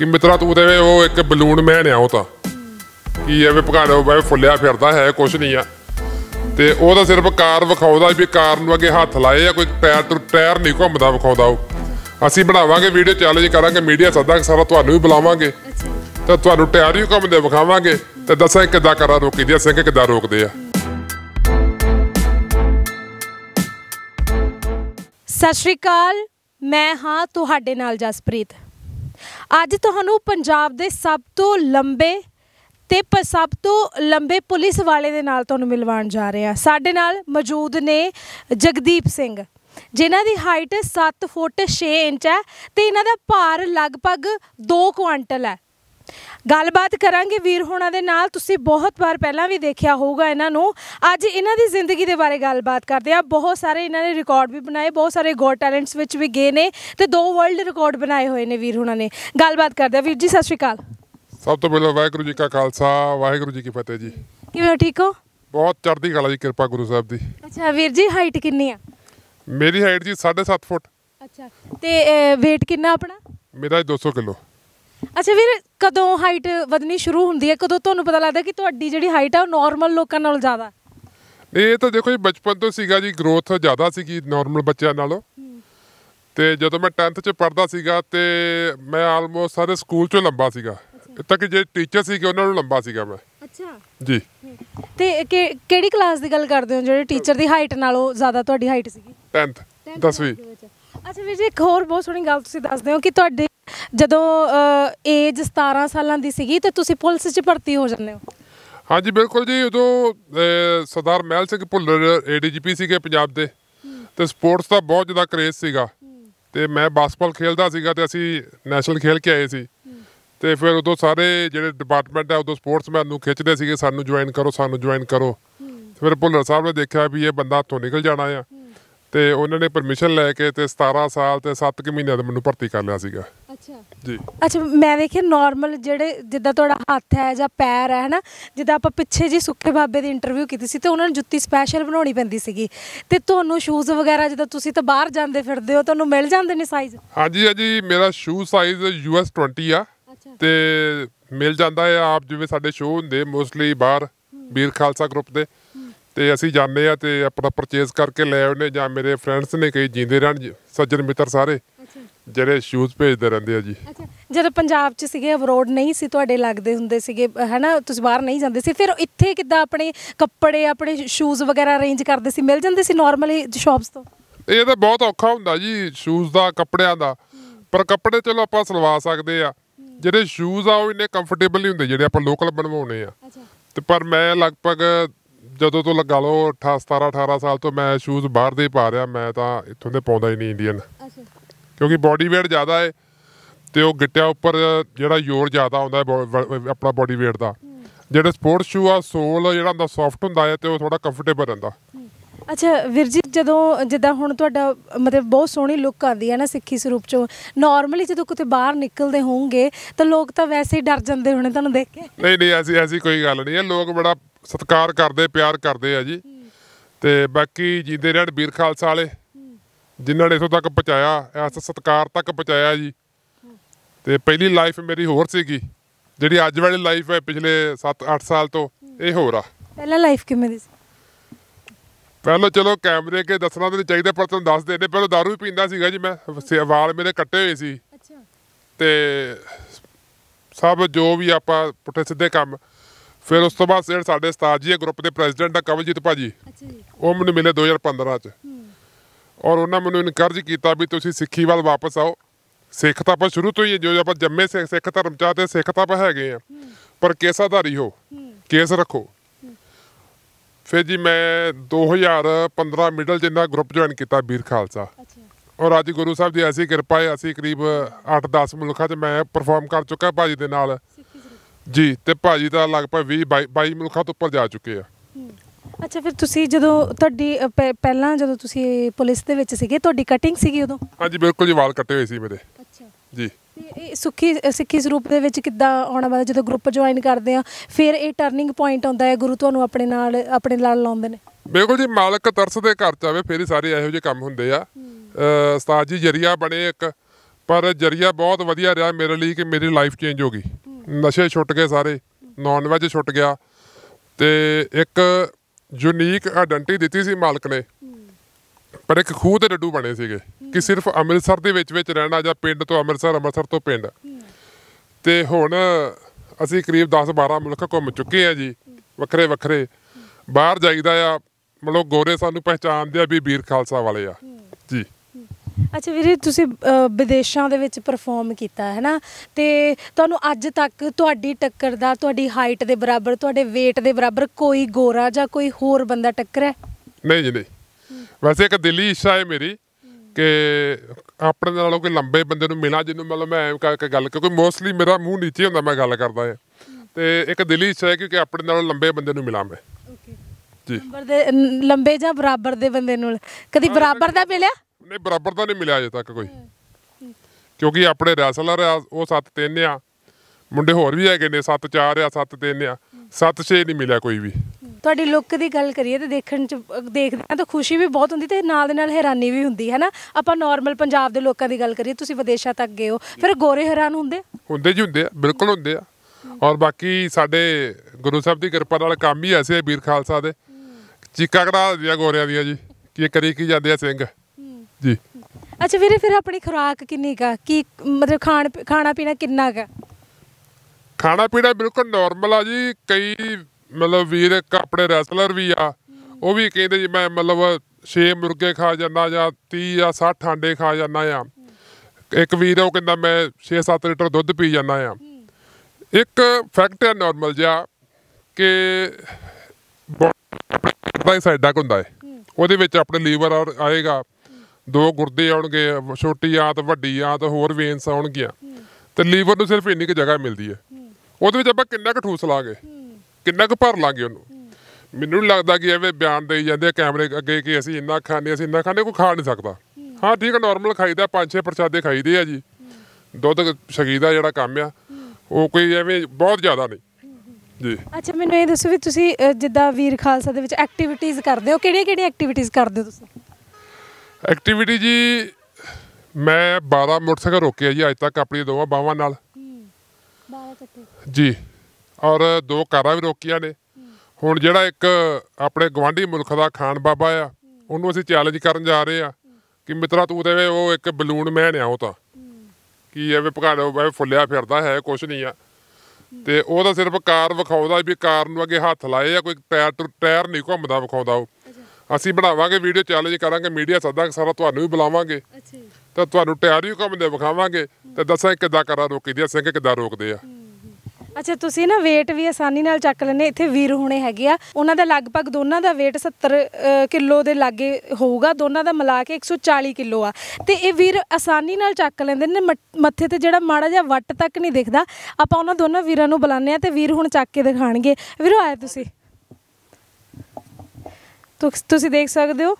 ਕਿ ਮਿੱਤਰਾ ਤੂੰ ਤੇ ਉਹ ਇੱਕ ਬਲੂਨ ਮੈਨ ਆ ਉਹ ਤਾਂ ਕੀ ਐਵੇਂ ਭਗਾੜੋ ਬਾਈ ਫੁੱਲਿਆ ਫਿਰਦਾ ਹੈ ਕੁਛ ਨਹੀਂ ਆ ਤੇ ਉਹ ਤਾਂ ਸਿਰਫ ਕਾਰ ਵਿਖਾਉਂਦਾ ਵੀ ਕਾਰ ਨੂੰ ਅੱਗੇ ਹੱਥ ਲਾਏ ਆ ਕੋਈ ਟਾਇਰ ਤੋਂ ਟਾਇਰ ਨਹੀਂ ਘੁੰਮਦਾ ਵਿਖਾਉਂਦਾ ਉਹ ਅਸੀਂ ਬਣਾਵਾਂਗੇ ਵੀਡੀਓ ਚੈਲੰਜ ਕਰਾਂਗੇ ਮੀਡੀਆ ਸਦਾ ਸਾਰਾ ਤੁਹਾਨੂੰ ਵੀ ਬੁਲਾਵਾਂਗੇ ਤਾਂ ਤੁਹਾਨੂੰ ਟਾਇਰ ਹੀ ਘੁੰਮਦੇ ਵਿਖਾਵਾਂਗੇ ਤੇ ਦੱਸਾਂ ਕਿੱਦਾਂ ਕਰਾਂ ਰੋਕੀ ਦੀ ਸਿੰਘ ਕਿੱਦਾਂ ਰੋਕਦੇ ਆ ਸਤਿ ਸ਼੍ਰੀ ਅਕਾਲ ਮੈਂ ਹਾਂ ਤੁਹਾਡੇ ਨਾਲ ਜਸਪ੍ਰੀਤ ਅੱਜ ਤੁਹਾਨੂੰ ਪੰਜਾਬ ਦੇ ਸਭ ਤੋਂ ਲੰਬੇ ਤੇ ਸਭ ਤੋਂ ਲੰਬੇ ਪੁਲਿਸ ਵਾਲੇ ਦੇ ਨਾਲ ਤੁਹਾਨੂੰ ਮਿਲਵਾਉਣ ਜਾ ਰਹੇ ਆ ਸਾਡੇ ਨਾਲ ਮੌਜੂਦ ਨੇ ਜਗਦੀਪ ਸਿੰਘ ਜਿਨ੍ਹਾਂ ਦੀ ਹਾਈਟ 7 ਫੁੱਟ 6 ਇੰਚ ਹੈ ਤੇ ਇਹਨਾਂ ਦਾ ਭਾਰ ਲਗਭਗ 2 ਕੁਇੰਟਲ ਹੈ ਗੱਲਬਾਤ ਕਰਾਂਗੇ ਵੀਰ ਹੋਣਾ ਦੇ ਨਾਲ ਤੁਸੀਂ ਬਹੁਤ ਵਾਰ ਪਹਿਲਾਂ ਵੀ ਦੇਖਿਆ ਹੋਊਗਾ ਇਹਨਾਂ ਨੂੰ ਅੱਜ ਇਹਨਾਂ ਦੀ ਜ਼ਿੰਦਗੀ ਦੇ ਬਾਰੇ ਗੱਲਬਾਤ ਕਰਦੇ ਆ ਬਹੁਤ ਸਾਰੇ ਇਹਨਾਂ ਨੇ ਰਿਕਾਰਡ ਵੀ ਬਣਾਏ ਬਹੁਤ ਸਾਰੇ ਗੋਡ ਟੈਲੈਂਟਸ ਵਿੱਚ ਵੀ ਗਏ ਨੇ ਤੇ ਦੋ ਵਰਲਡ ਰਿਕਾਰਡ ਬਣਾਏ ਹੋਏ ਨੇ ਵੀਰ ਹੋਣਾ ਨੇ ਗੱਲਬਾਤ ਕਰਦੇ ਆ ਵੀਰ ਜੀ ਸਤਿ ਸ਼੍ਰੀ ਅਕਾਲ ਸਭ ਤੋਂ ਪਹਿਲਾਂ ਵਾਹਿਗੁਰੂ ਜੀ ਕਾ ਖਾਲਸਾ ਵਾਹਿਗੁਰੂ ਜੀ ਕੀ ਫਤਿਹ ਜੀ ਕਿਵੇਂ ਠੀਕ ਹੋ ਬਹੁਤ ਚੜ੍ਹਦੀ ਕਲਾ ਜੀ ਕਿਰਪਾ ਗੁਰੂ ਸਾਹਿਬ ਦੀ ਅੱਛਾ ਵੀਰ ਜੀ ਹਾਈਟ ਕਿੰਨੀ ਆ ਮੇਰੀ ਹਾਈਟ ਜੀ 7.5 ਫੁੱਟ ਅੱਛਾ ਤੇ weight ਕਿੰਨਾ ਆਪਣਾ ਮੇਰਾ 200 ਕਿਲੋ ਅੱਛਾ ਵੀਰ ਕਦੋਂ ਹਾਈਟ ਵਧਣੀ ਸ਼ੁਰੂ ਹੁੰਦੀ ਹੈ ਕਦੋਂ ਤੁਹਾਨੂੰ ਪਤਾ ਲੱਗਦਾ ਕਿ ਤੁਹਾਡੀ ਜਿਹੜੀ ਹਾਈਟ ਆ ਉਹ ਨਾਰਮਲ ਲੋਕਾਂ ਨਾਲੋਂ ਜ਼ਿਆਦਾ ਇਹ ਤਾਂ ਦੇਖੋ ਜੀ ਬਚਪਨ ਤੋਂ ਸੀਗਾ ਜੀ ਗਰੋਥ ਜ਼ਿਆਦਾ ਸੀਗੀ ਨਾਰਮਲ ਬੱਚਿਆਂ ਨਾਲੋਂ ਤੇ ਜਦੋਂ ਮੈਂ 10th ਚ ਪੜਦਾ ਸੀਗਾ ਤੇ ਮੈਂ ਆਲਮੋਸਟ ਸਾਰੇ ਸਕੂਲ ਚੋਂ ਲੰਬਾ ਸੀਗਾ ਇੱਥੇ ਤੱਕ ਜੇ ਟੀਚਰ ਸੀਗੇ ਉਹਨਾਂ ਨੂੰ ਲੰਬਾ ਸੀਗਾ ਮੈਂ ਅੱਛਾ ਜੀ ਤੇ ਕਿਹੜੀ ਕਲਾਸ ਦੀ ਗੱਲ ਕਰਦੇ ਹੋ ਜਿਹੜੇ ਟੀਚਰ ਦੀ ਹਾਈਟ ਨਾਲੋਂ ਜ਼ਿਆਦਾ ਤੁਹਾਡੀ ਹਾਈਟ ਸੀਗੀ 10th 10ਵੀਂ ਅੱਛਾ ਵੀਰ ਜੀ ਇੱਕ ਹੋਰ ਬਹੁਤ ਸੋਹਣੀ ਗੱਲ ਤੁਸੀਂ ਦੱਸਦੇ ਹੋ ਕਿ ਤੁਹਾਡੇ ਜਦੋਂ ਏਜ 17 ਸਾਲਾਂ ਦੀ ਸੀਗੀ ਤੇ ਤੁਸੀਂ ਪੁਲਿਸ 'ਚ ਭਰਤੀ ਹੋ ਜਾਂਦੇ ਹੋ ਹਾਂਜੀ ਬਿਲਕੁਲ ਜੀ ਉਦੋਂ ਸਰਦਾਰ ਮਹਿਲ ਸਿੰਘ ਭੁੱਲਰ ਏਡੀਜੀਪੀ ਸੀਗੇ ਪੰਜਾਬ ਦੇ ਤੇ ਸਪੋਰਟਸ ਦਾ ਬਹੁਤ ਜ਼ਿਆਦਾ ਕਰੇਜ਼ ਸੀਗਾ ਤੇ ਮੈਂ ਬਾਸਕਟਬਾਲ ਖੇਡਦਾ ਸੀਗਾ ਤੇ ਅਸੀਂ ਨੈਸ਼ਨਲ ਖੇਲ ਕੇ ਆਏ ਸੀ ਤੇ ਫਿਰ ਉਦੋਂ ਸਾਰੇ ਜਿਹੜੇ ਡਿਪਾਰਟਮੈਂਟ ਆ ਉਦੋਂ ਸਪੋਰਟਸਮੈਨ ਨੂੰ ਖਿੱਚਦੇ ਸੀਗੇ ਸਾਨੂੰ ਜੁਆਇਨ ਕਰੋ ਸਾਨੂੰ ਜੁਆਇਨ ਕਰੋ ਫਿਰ ਭੁੱਲਰ ਸਾਹਿਬ ਨੇ ਦੇਖਿਆ ਵੀ ਇਹ ਬੰਦਾ ਤੋਂ ਨਿਕਲ ਜਾਣਾ ਆ ਤੇ ਉਹਨਾਂ ਨੇ ਪਰਮਿਸ਼ਨ ਲੈ ਕੇ ਤੇ 17 ਸਾਲ ਤੇ 7 ਕਿ ਮਹੀਨੇ ਦਾ ਮੈਨੂੰ ਭਰਤੀ ਕਰ ਲਿਆ ਸੀਗਾ ਅੱਛਾ ਮੈਂ ਵੇਖਿਆ ਨਾਰਮਲ ਜਿਹੜੇ ਜਿੱਦਾਂ ਤੁਹਾਡਾ ਹੱਥ ਹੈ ਜਾਂ ਪੈਰ ਹੈ ਹਨਾ ਜਿੱਦਾਂ ਆਪਾਂ ਪਿੱਛੇ ਜੀ ਸੁੱਖੇ ਬਾਬੇ ਦੀ ਇੰਟਰਵਿਊ ਕੀਤੀ ਸੀ ਤੇ ਉਹਨਾਂ ਨੂੰ ਜੁੱਤੀ ਸਪੈਸ਼ਲ ਬਣਾਉਣੀ ਪੈਂਦੀ ਸੀਗੀ ਤੇ ਤੁਹਾਨੂੰ ਸ਼ੂਜ਼ ਵਗੈਰਾ ਜਿੱਦਾਂ ਤੁਸੀਂ ਤਾਂ ਬਾਹਰ ਜਾਂਦੇ ਫਿਰਦੇ ਹੋ ਤੁਹਾਨੂੰ ਮਿਲ ਜਾਂਦੇ ਨੇ ਸਾਈਜ਼ ਹਾਂਜੀ ਹਾਂਜੀ ਮੇਰਾ ਸ਼ੂ ਸਾਈਜ਼ ਯੂਐਸ 20 ਆ ਤੇ ਮਿਲ ਜਾਂਦਾ ਹੈ ਆਪ ਜਿਵੇਂ ਸਾਡੇ ਸ਼ੋਅ ਹੁੰਦੇ ਮੋਸਟਲੀ ਬਾਹਰ ਬੀਰ ਖਾਲਸਾ ਗਰੁੱਪ ਦੇ ਤੇ ਅਸੀਂ ਜਾਂਦੇ ਆ ਤੇ ਆਪਣਾ ਪਰਚੇਸ ਕਰਕੇ ਲੈ ਆਉਨੇ ਜਾਂ ਮੇਰੇ ਫਰੈਂਡਸ ਨੇ ਕਈ ਜਿੰਦੇ ਰਹਿਣ ਸੱਜਣ ਮਿੱਤਰ ਸਾਰੇ ਜਿਹੜੇ ਸ਼ੂਜ਼ ਭੇਜਦੇ ਰਹਿੰਦੇ ਆ ਜੀ ਅੱਛਾ ਜਦੋਂ ਪੰਜਾਬ 'ਚ ਸੀਗੇ ਅਬਰੋਡ ਨਹੀਂ ਸੀ ਤੁਹਾਡੇ ਲੱਗਦੇ ਹੁੰਦੇ ਸੀਗੇ ਹਨਾ ਤੁਸੀਂ ਬਾਹਰ ਨਹੀਂ ਜਾਂਦੇ ਸੀ ਫਿਰ ਇੱਥੇ ਕਿੱਦਾਂ ਆਪਣੇ ਕੱਪੜੇ ਆਪਣੇ ਸ਼ੂਜ਼ ਵਗੈਰਾ ਅਰੇਂਜ ਕਰਦੇ ਸੀ ਮਿਲ ਜਾਂਦੇ ਸੀ ਨਾਰਮਲੀ ਸ਼ਾਪਸ ਤੋਂ ਇਹ ਤਾਂ ਬਹੁਤ ਔਖਾ ਹੁੰਦਾ ਜੀ ਸ਼ੂਜ਼ ਦਾ ਕੱਪੜਿਆਂ ਦਾ ਪਰ ਕੱਪੜੇ ਚਲੋ ਆਪਾਂ ਸਲਵਾ ਸਕਦੇ ਆ ਜਿਹੜੇ ਸ਼ੂਜ਼ ਆ ਉਹ ਇੰਨੇ ਕੰਫਰਟੇਬਲ ਨਹੀਂ ਹੁੰਦੇ ਜਿਹੜੇ ਆਪਾਂ ਲੋਕਲ ਬਣਵਾਉਣੇ ਆ ਤੇ ਪਰ ਮੈਂ ਲਗਭਗ ਜਦੋਂ ਤੋਂ ਲਗਾ ਲਓ 18 17 18 ਸਾਲ ਤੋਂ ਮੈਂ ਸ਼ੂਜ਼ ਬਾਹਰ ਦੇ ਪਾ ਰਿਹਾ ਮੈਂ ਤਾਂ ਇੱਥੋਂ ਦੇ ਪਾਉਂਦਾ ਹੀ ਨਹੀਂ ਇੰਡੀਅਨ ਅੱਛਾ ਕਿਉਂਕਿ ਬਾਡੀ weight ਜ਼ਿਆਦਾ ਹੈ ਤੇ ਉਹ ਗਿੱਟਿਆਂ ਉੱਪਰ ਜਿਹੜਾ ਜ਼ੋਰ ਜ਼ਿਆਦਾ ਆਉਂਦਾ ਹੈ ਆਪਣਾ ਬਾਡੀ weight ਦਾ ਜਿਹੜੇ ਸਪੋਰਟਸ ਸ਼ੂ ਆ ਸੋਲ ਜਿਹੜਾ ਹੁੰਦਾ ਸੌਫਟ ਹੁੰਦਾ ਹੈ ਤੇ ਉਹ ਥੋੜਾ ਕੰਫਰਟੇਬਲ ਰਹਿੰਦਾ ਅੱਛਾ ਵਿਰਜੀਤ ਜਦੋਂ ਜਿੱਦਾਂ ਹੁਣ ਤੁਹਾਡਾ ਮਤਲਬ ਬਹੁਤ ਸੋਹਣੀ ਲੁੱਕ ਆਉਂਦੀ ਹੈ ਨਾ ਸਿੱਖੀ ਸਰੂਪ ਚੋਂ ਨਾਰਮਲੀ ਜਦੋਂ ਕਿਤੇ ਬਾਹਰ ਨਿਕਲਦੇ ਹੋਵੋਗੇ ਤਾਂ ਲੋਕ ਤਾਂ ਵੈਸੇ ਹੀ ਡਰ ਜਾਂਦੇ ਹੋਣੇ ਤੁਹਾਨੂੰ ਦੇਖ ਕੇ ਨਹੀਂ ਨਹੀਂ ਐਸੀ ਐਸੀ ਕੋਈ ਗੱਲ ਨਹੀਂ ਹੈ ਲੋਕ ਬੜਾ ਸਤਿਕਾਰ ਕਰਦੇ ਪਿਆਰ ਕਰਦੇ ਆ ਜੀ ਤੇ ਬਾਕੀ ਜਿੰਦੇ ਰਹਿਣ ਵੀਰ ਖਾਲਸਾ ਵਾਲੇ ਜਿਨ੍ਹਾਂ ਨੇ ਇਥੋਂ ਤੱਕ ਪਹੁੰਚਾਇਆ ਇਸ ਸਤਕਾਰ ਤੱਕ ਪਹੁੰਚਾਇਆ ਜੀ ਤੇ ਪਹਿਲੀ ਲਾਈਫ ਮੇਰੀ ਹੋਰ ਸੀਗੀ ਜਿਹੜੀ ਅੱਜ ਵਾਲੀ ਲਾਈਫ ਹੈ ਪਿਛਲੇ 7-8 ਸਾਲ ਤੋਂ ਇਹ ਹੋਰ ਆ ਪਹਿਲਾ ਲਾਈਫ ਕਿਵੇਂ ਦੀ ਸੀ ਪਹਿਲਾਂ ਚਲੋ ਕੈਮਰੇ ਕੇ ਦੱਸਣਾ ਤੇ ਚਾਹੀਦਾ ਪਰ ਤੁਹਾਨੂੰ ਦੱਸ ਦੇਣੇ ਪਹਿਲਾਂ दारू ਵੀ ਪੀਂਦਾ ਸੀਗਾ ਜੀ ਮੈਂ ਵਾਲ ਮੇਰੇ ਕੱਟੇ ਹੋਏ ਸੀ ਅੱਛਾ ਤੇ ਸਭ ਜੋ ਵੀ ਆਪਾਂ ਪੁੱਠੇ ਸਿੱਧੇ ਕੰਮ ਫਿਰ ਉਸ ਤੋਂ ਬਾਅਦ ਸਾਡੇ ਉਸਤਾਦ ਜੀ ਗਰੁੱਪ ਦੇ ਪ੍ਰੈਜ਼ੀਡੈਂਟ ਆ ਕਮਲਜੀਤ ਭਾਜੀ ਅੱਛਾ ਜੀ ਉਹ ਮੈਨੂੰ ਮਿਲੇ 2015 ਚ ਔਰ ਉਹਨਾਂ ਮੈਨੂੰ ਇਨਕਰਜ ਕੀਤਾ ਵੀ ਤੁਸੀਂ ਸਿੱਖੀ ਵੱਲ ਵਾਪਸ ਆਓ ਸਿੱਖ ਤਾਂ ਆਪਾਂ ਸ਼ੁਰੂ ਤੋਂ ਹੀ ਜੋ ਆਪਾਂ ਜੰਮੇ ਸਿੱਖ ਸਿੱਖ ਧਰਮ ਚਾਹ ਤੇ ਸਿੱਖ ਤਾਂ ਆਪਾਂ ਹੈਗੇ ਆ ਪਰ ਕੇਸਾਧਾਰੀ ਹੋ ਕੇਸ ਰੱਖੋ ਫਿਰ ਜੀ ਮੈਂ 2015 ਮਿਡਲ ਜਿੰਨਾ ਗਰੁੱਪ ਜੁਆਇਨ ਕੀਤਾ ਵੀਰ ਖਾਲਸਾ ਔਰ ਅੱਜ ਗੁਰੂ ਸਾਹਿਬ ਦੀ ਐਸੀ ਕਿਰਪਾ ਹੈ ਅਸੀਂ ਕਰੀਬ 8-10 ਮੁਲਕਾਂ 'ਚ ਮੈਂ ਪਰਫਾਰਮ ਕਰ ਚੁੱਕਾ ਭਾਜੀ ਦੇ ਨਾਲ ਜੀ ਤੇ ਭਾਜੀ ਦਾ ਲਗਭਗ 20 22 ਮੁਲਕਾਂ ਤੋਂ ਉੱਪਰ ਜਾ ਚੁੱਕੇ ਆ ਅੱਛਾ ਫਿਰ ਤੁਸੀਂ ਜਦੋਂ ਤੁਹਾਡੀ ਪਹਿਲਾਂ ਜਦੋਂ ਤੁਸੀਂ ਪੁਲਿਸ ਦੇ ਵਿੱਚ ਸੀਗੇ ਤੁਹਾਡੀ ਕਟਿੰਗ ਸੀਗੀ ਉਦੋਂ ਹਾਂਜੀ ਬਿਲਕੁਲ ਜੀ ਵਾਲ ਕੱਟੇ ਹੋਏ ਸੀ ਮੇਰੇ ਅੱਛਾ ਜੀ ਤੇ ਇਹ ਸੁੱਖੀ ਸਿੱਖੀ ਸਰੂਪ ਦੇ ਵਿੱਚ ਕਿੱਦਾਂ ਆਉਣਾ ਮਤਲਬ ਜਦੋਂ ਗਰੁੱਪ ਜੁਆਇਨ ਕਰਦੇ ਆ ਫਿਰ ਇਹ ਟਰਨਿੰਗ ਪੁਆਇੰਟ ਆਉਂਦਾ ਹੈ ਗੁਰੂ ਤੁਹਾਨੂੰ ਆਪਣੇ ਨਾਲ ਆਪਣੇ ਨਾਲ ਲਾਉਂਦੇ ਨੇ ਬਿਲਕੁਲ ਜੀ ਮਾਲਕ ਤਰਸ ਦੇ ਘਰ ਚ ਆਵੇ ਫੇਰ ਹੀ ਸਾਰੇ ਇਹੋ ਜਿਹੇ ਕੰਮ ਹੁੰਦੇ ਆ ਉਸਤਾਦ ਜੀ ਜਰੀਆ ਬਣੇ ਇੱਕ ਪਰ ਜਰੀਆ ਬਹੁਤ ਵਧੀਆ ਰਿਹਾ ਮੇਰੇ ਲਈ ਕਿ ਮੇਰੀ ਲਾਈਫ ਚੇਂਜ ਹੋ ਗਈ ਨਸ਼ੇ ਛੁੱਟ ਗਏ ਸਾਰੇ ਨੌਨ ਵੈਜ ਛੁੱਟ ਗਿਆ ਤੇ ਇੱਕ ਯੂਨੀਕ ਆਇਡੈਂਟੀ ਦਿੱਤੀ ਸੀ ਮਾਲਕ ਨੇ ਪਰ ਇੱਕ ਖੂਹ ਦੇ ਡੱਡੂ ਬਣੇ ਸੀਗੇ ਕਿ ਸਿਰਫ ਅੰਮ੍ਰਿਤਸਰ ਦੇ ਵਿੱਚ ਵਿੱਚ ਰਹਿਣਾ ਜਾਂ ਪਿੰਡ ਤੋਂ ਅੰਮ੍ਰਿਤਸਰ ਅੰਮ੍ਰਿਤਸਰ ਤੋਂ ਪਿੰਡ ਤੇ ਹੁਣ ਅਸੀਂ ਕਰੀਬ 10-12 ਮੁਲਕ ਘੁੰਮ ਚੁੱਕੇ ਆ ਜੀ ਵੱਖਰੇ ਵੱਖਰੇ ਬਾਹਰ ਜਾਈਦਾ ਆ ਮਤਲਬ ਗੋਰੇ ਸਾਨੂੰ ਪਹਿਚਾਣਦੇ ਆ ਵੀ ਵੀਰ ਖਾਲਸਾ ਵਾਲੇ ਆ ਜੀ ਅੱਛਾ ਵੀਰੇ ਤੁਸੀਂ ਵਿਦੇਸ਼ਾਂ ਦੇ ਵਿੱਚ ਪਰਫਾਰਮ ਕੀਤਾ ਹੈ ਨਾ ਤੇ ਤੁਹਾਨੂੰ ਅੱਜ ਤੱਕ ਤੁਹਾਡੀ ਟੱਕਰ ਦਾ ਤੁਹਾਡੀ ਹਾਈਟ ਦੇ ਬਰਾਬਰ ਤੁਹਾਡੇ weight ਦੇ ਬਰਾਬਰ ਕੋਈ ਗੋਰਾ ਜਾਂ ਕੋਈ ਹੋਰ ਬੰਦਾ ਟੱਕਰਿਆ ਨਹੀਂ ਜੀ ਨਹੀਂ ਵੈਸੇ ਇੱਕ ਦਿੱਲੀ ਇੱਛਾ ਹੈ ਮੇਰੀ ਕਿ ਆਪਣੇ ਨਾਲੋਂ ਕੋਈ ਲੰਬੇ ਬੰਦੇ ਨੂੰ ਮਿਲਾਂ ਜਿਹਨੂੰ ਮਤਲਬ ਮੈਂ ਐਵੇਂ ਕਰਕੇ ਗੱਲ ਕਿਉਂਕਿ ਮੋਸਟਲੀ ਮੇਰਾ ਮੂੰਹ ਨੀਚੇ ਹੁੰਦਾ ਮੈਂ ਗੱਲ ਕਰਦਾ ਹਾਂ ਤੇ ਇੱਕ ਦਿੱਲੀ ਇੱਛਾ ਹੈ ਕਿਉਂਕਿ ਆਪਣੇ ਨਾਲੋਂ ਲੰਬੇ ਬੰਦੇ ਨੂੰ ਮਿਲਾਂ ਮੈਂ ਜੀ ਲੰਬੇ ਜਾਂ ਬਰਾਬਰ ਦੇ ਬੰਦੇ ਨੂੰ ਕਦੀ ਬਰਾਬਰ ਦਾ ਮਿਲਿਆ ਨਹੀਂ ਬਰਾਬਰ ਤਾਂ ਨਹੀਂ ਮਿਲਿਆ ਅਜੇ ਤੱਕ ਕੋਈ ਕਿਉਂਕਿ ਆਪਣੇ ਰੈਸਲਰ ਆ ਉਹ 7-3 ਆ ਮੁੰਡੇ ਹੋਰ ਵੀ ਹੈਗੇ ਨੇ 7-4 ਆ 7-3 ਆ 7-6 ਨਹੀਂ ਮਿਲਿਆ ਕੋਈ ਵੀ ਤੁਹਾਡੀ ਲੁੱਕ ਦੀ ਗੱਲ ਕਰੀਏ ਤੇ ਦੇਖਣ ਚ ਦੇਖਦੇ ਆ ਤਾਂ ਖੁਸ਼ੀ ਵੀ ਬਹੁਤ ਹੁੰਦੀ ਤੇ ਨਾਲ ਦੇ ਨਾਲ ਹੈਰਾਨੀ ਵੀ ਹੁੰਦੀ ਹੈ ਨਾ ਆਪਾਂ ਨਾਰਮਲ ਪੰਜਾਬ ਦੇ ਲੋਕਾਂ ਦੀ ਗੱਲ ਕਰੀਏ ਤੁਸੀਂ ਵਿਦੇਸ਼ਾਂ ਤੱਕ ਗਏ ਹੋ ਫਿਰ ਗੋਰੇ ਹੈਰਾਨ ਹੁੰਦੇ ਹੁੰਦੇ ਜੀ ਹੁੰਦੇ ਆ ਬਿਲਕੁਲ ਹੁੰਦੇ ਆ ਔਰ ਬਾਕੀ ਸਾਡੇ ਗੁਰੂ ਸਾਹਿਬ ਦੀ ਕਿਰਪਾ ਨਾਲ ਕੰਮ ਹੀ ਐਸੇ ਵੀਰ ਖਾਲਸਾ ਦੇ ਚੀਕਾ ਕਰਾ ਦਿਆ ਗੋਰਿਆਂ ਦੀਆਂ ਜੀ ਕੀ ਕਰੀ ਕੀ ਜਾਂਦੇ ਆ ਸਿੰਘ ਜੀ ਅੱਛਾ ਵੀਰੇ ਫਿਰ ਆਪਣੀ ਖੁਰਾਕ ਕਿੰਨੀ ਕਾ ਕੀ ਮਤਲਬ ਖਾਣ ਖਾਣਾ ਪੀਣਾ ਕਿੰਨਾ ਕਾ ਖਾਣਾ ਪੀਣਾ ਬਿਲਕੁਲ ਨਾਰਮਲ ਆ ਜੀ ਕਈ ਮਤਲਬ ਵੀਰ ਇੱਕ ਆਪਣੇ ਰੈਸਲਰ ਵੀ ਆ ਉਹ ਵੀ ਕਹਿੰਦੇ ਜੀ ਮੈਂ ਮਤਲਬ 6 ਮੁਰਗੇ ਖਾ ਜਾਂਦਾ ਜਾਂ 30 ਜਾਂ 60 ਆਂਡੇ ਖਾ ਜਾਂਦਾ ਆ ਇੱਕ ਵੀਰ ਉਹ ਕਹਿੰਦਾ ਮੈਂ 6-7 ਲੀਟਰ ਦੁੱਧ ਪੀ ਜਾਂਦਾ ਆ ਇੱਕ ਫੈਕਟ ਹੈ ਨਾਰਮਲ ਜਿਹਾ ਕਿ ਬਾਈ ਸਾਈਡ ਦਾ ਹੁੰਦਾ ਹੈ ਉਹਦੇ ਵਿੱਚ ਆਪਣੇ ਲੀਵਰ ਆਏਗਾ ਦੋ ਗੁਰਦੇ ਆਉਣਗੇ ਛੋਟੀ ਆਤ ਵੱਡੀ ਆਤ ਹੋਰ ਵੇਨਸ ਆਉਣਗੀਆਂ ਤੇ ਲੀਵਰ ਨੂੰ ਸਿਰਫ ਇੰਨੀ ਕੁ ਜਗ੍ਹਾ ਮਿਲਦੀ ਹੈ ਉਹਦੇ ਵਿੱਚ ਆਪਾਂ ਕਿੰਨਾ ਕੁ ਠੂਸ ਲਾਗੇ ਕਿੰਨਾ ਕੁ ਭਰ ਲਾਗੇ ਉਹਨੂੰ ਮੈਨੂੰ ਲੱਗਦਾ ਕਿ ਐਵੇਂ ਬਿਆਨ ਦੇਈ ਜਾਂਦੇ ਕੈਮਰੇ ਅੱਗੇ ਕਿ ਅਸੀਂ ਇੰਨਾ ਖਾਣੇ ਅਸੀਂ ਇੰਨਾ ਖਾਣੇ ਕੋਈ ਖਾ ਨਹੀਂ ਸਕਦਾ ਹਾਂ ਠੀਕ ਹੈ ਨਾਰਮਲ ਖਾਈਦਾ ਪੰਜ ਛੇ ਪ੍ਰਸ਼ਾਦੇ ਖਾਈਦੇ ਆ ਜੀ ਦੁੱਧ ਸ਼ਗੀਦਾ ਜਿਹੜਾ ਕੰਮ ਆ ਉਹ ਕੋਈ ਐਵੇਂ ਬਹੁਤ ਜ਼ਿਆਦਾ ਨਹੀਂ ਜੀ ਅੱਛਾ ਮੈਨੂੰ ਇਹ ਦੱਸੋ ਵੀ ਤੁਸੀਂ ਜਿੱਦਾਂ ਵੀਰ ਖਾਲਸਾ ਦੇ ਵਿੱਚ ਐਕਟੀਵਿਟੀਜ਼ ਕਰਦੇ ਹੋ ਕਿਹੜੀਆਂ ਕਿਹੜੀਆਂ ਐਕਟੀਵਿਟੀਜ਼ ਕਰਦੇ ਹੋ ਤੁਸੀਂ ਐਕਟੀਵਿਟੀ ਜੀ ਮੈਂ 12 ਮੋਟਰਸਾਈਕਲ ਰੋਕਿਆ ਜੀ ਅੱਜ ਤੱਕ ਆਪਣੀ ਦੋਵਾਂ ਬਾਹਾਂ ਨਾਲ 12 ਇਕੱਠੇ ਜੀ ਔਰ ਦੋ ਕਾਰਾਂ ਵੀ ਰੋਕੀਆਂ ਨੇ ਹੁਣ ਜਿਹੜਾ ਇੱਕ ਆਪਣੇ ਗਵਾਂਢੀ ਮੁਲਕ ਦਾ ਖਾਨ ਬਾਬਾ ਆ ਉਹਨੂੰ ਅਸੀਂ ਚੈਲੰਜ ਕਰਨ ਜਾ ਰਹੇ ਆ ਕਿ ਮਿੱਤਰਾ ਤੂੰ ਤੇ ਉਹ ਇੱਕ ਬਲੂਨ ਮੈਨ ਆ ਉਹ ਤਾਂ ਕੀ ਐਵੇਂ ਭਗਾੜੋ ਐਵੇਂ ਫੁੱਲਿਆ ਫਿਰਦਾ ਹੈ ਕੁਛ ਨਹੀਂ ਆ ਤੇ ਉਹ ਤਾਂ ਸਿਰਫ ਕਾਰ ਵਿਖਾਉਂਦਾ ਵੀ ਕਾਰ ਨੂੰ ਅੱਗੇ ਹੱਥ ਲਾਏ ਆ ਕੋਈ ਟਾਇਰ ਟਾਇਰ ਨਹੀਂ ਘੁੰਮਦਾ ਵਿਖਾਉਂਦਾ ਉਹ ਅਸੀਂ ਬਣਾਵਾਂਗੇ ਵੀਡੀਓ ਚੈਲੰਜ ਕਰਾਂਗੇ ਮੀਡੀਆ ਸੱਦਾ ਸਾਰਾ ਤੁਹਾਨੂੰ ਵੀ ਬੁਲਾਵਾਂਗੇ ਅੱਛਾ ਤਾਂ ਤੁਹਾਨੂੰ ਟਿਆਰੀ ਕੰਮ ਦੇ ਵਿਖਾਵਾਂਗੇ ਤੇ ਦੱਸਾਂ ਕਿੱਦਾਂ ਕਰਾ ਰੋਕੀ ਦੀ ਸਿੰਘ ਕਿੱਦਾਂ ਰੋਕਦੇ ਆ ਅੱਛਾ ਤੁਸੀਂ ਨਾ weight ਵੀ ਆਸਾਨੀ ਨਾਲ ਚੱਕ ਲੈਨੇ ਇੱਥੇ ਵੀਰ ਹੋਣੇ ਹੈਗੇ ਆ ਉਹਨਾਂ ਦਾ ਲਗਭਗ ਦੋਨਾਂ ਦਾ weight 70 ਕਿਲੋ ਦੇ ਲਾਗੇ ਹੋਊਗਾ ਦੋਨਾਂ ਦਾ ਮਿਲਾ ਕੇ 140 ਕਿਲੋ ਆ ਤੇ ਇਹ ਵੀਰ ਆਸਾਨੀ ਨਾਲ ਚੱਕ ਲੈਂਦੇ ਨੇ ਮੱਥੇ ਤੇ ਜਿਹੜਾ ਮਾੜਾ ਜਿਹਾ ਵੱਟ ਤੱਕ ਨਹੀਂ ਦਿਖਦਾ ਆਪਾਂ ਉਹਨਾਂ ਦੋਨਾਂ ਵੀਰਾਂ ਨੂੰ ਬੁਲਾਉਂਦੇ ਆ ਤੇ ਵੀਰ ਹੁਣ ਚੱਕ ਕੇ ਦਿਖਾਣਗੇ ਵੀਰੋ ਆਏ ਤੁਸੀਂ ਤੁਸੀਂ ਦੇਖ ਸਕਦੇ ਹੋ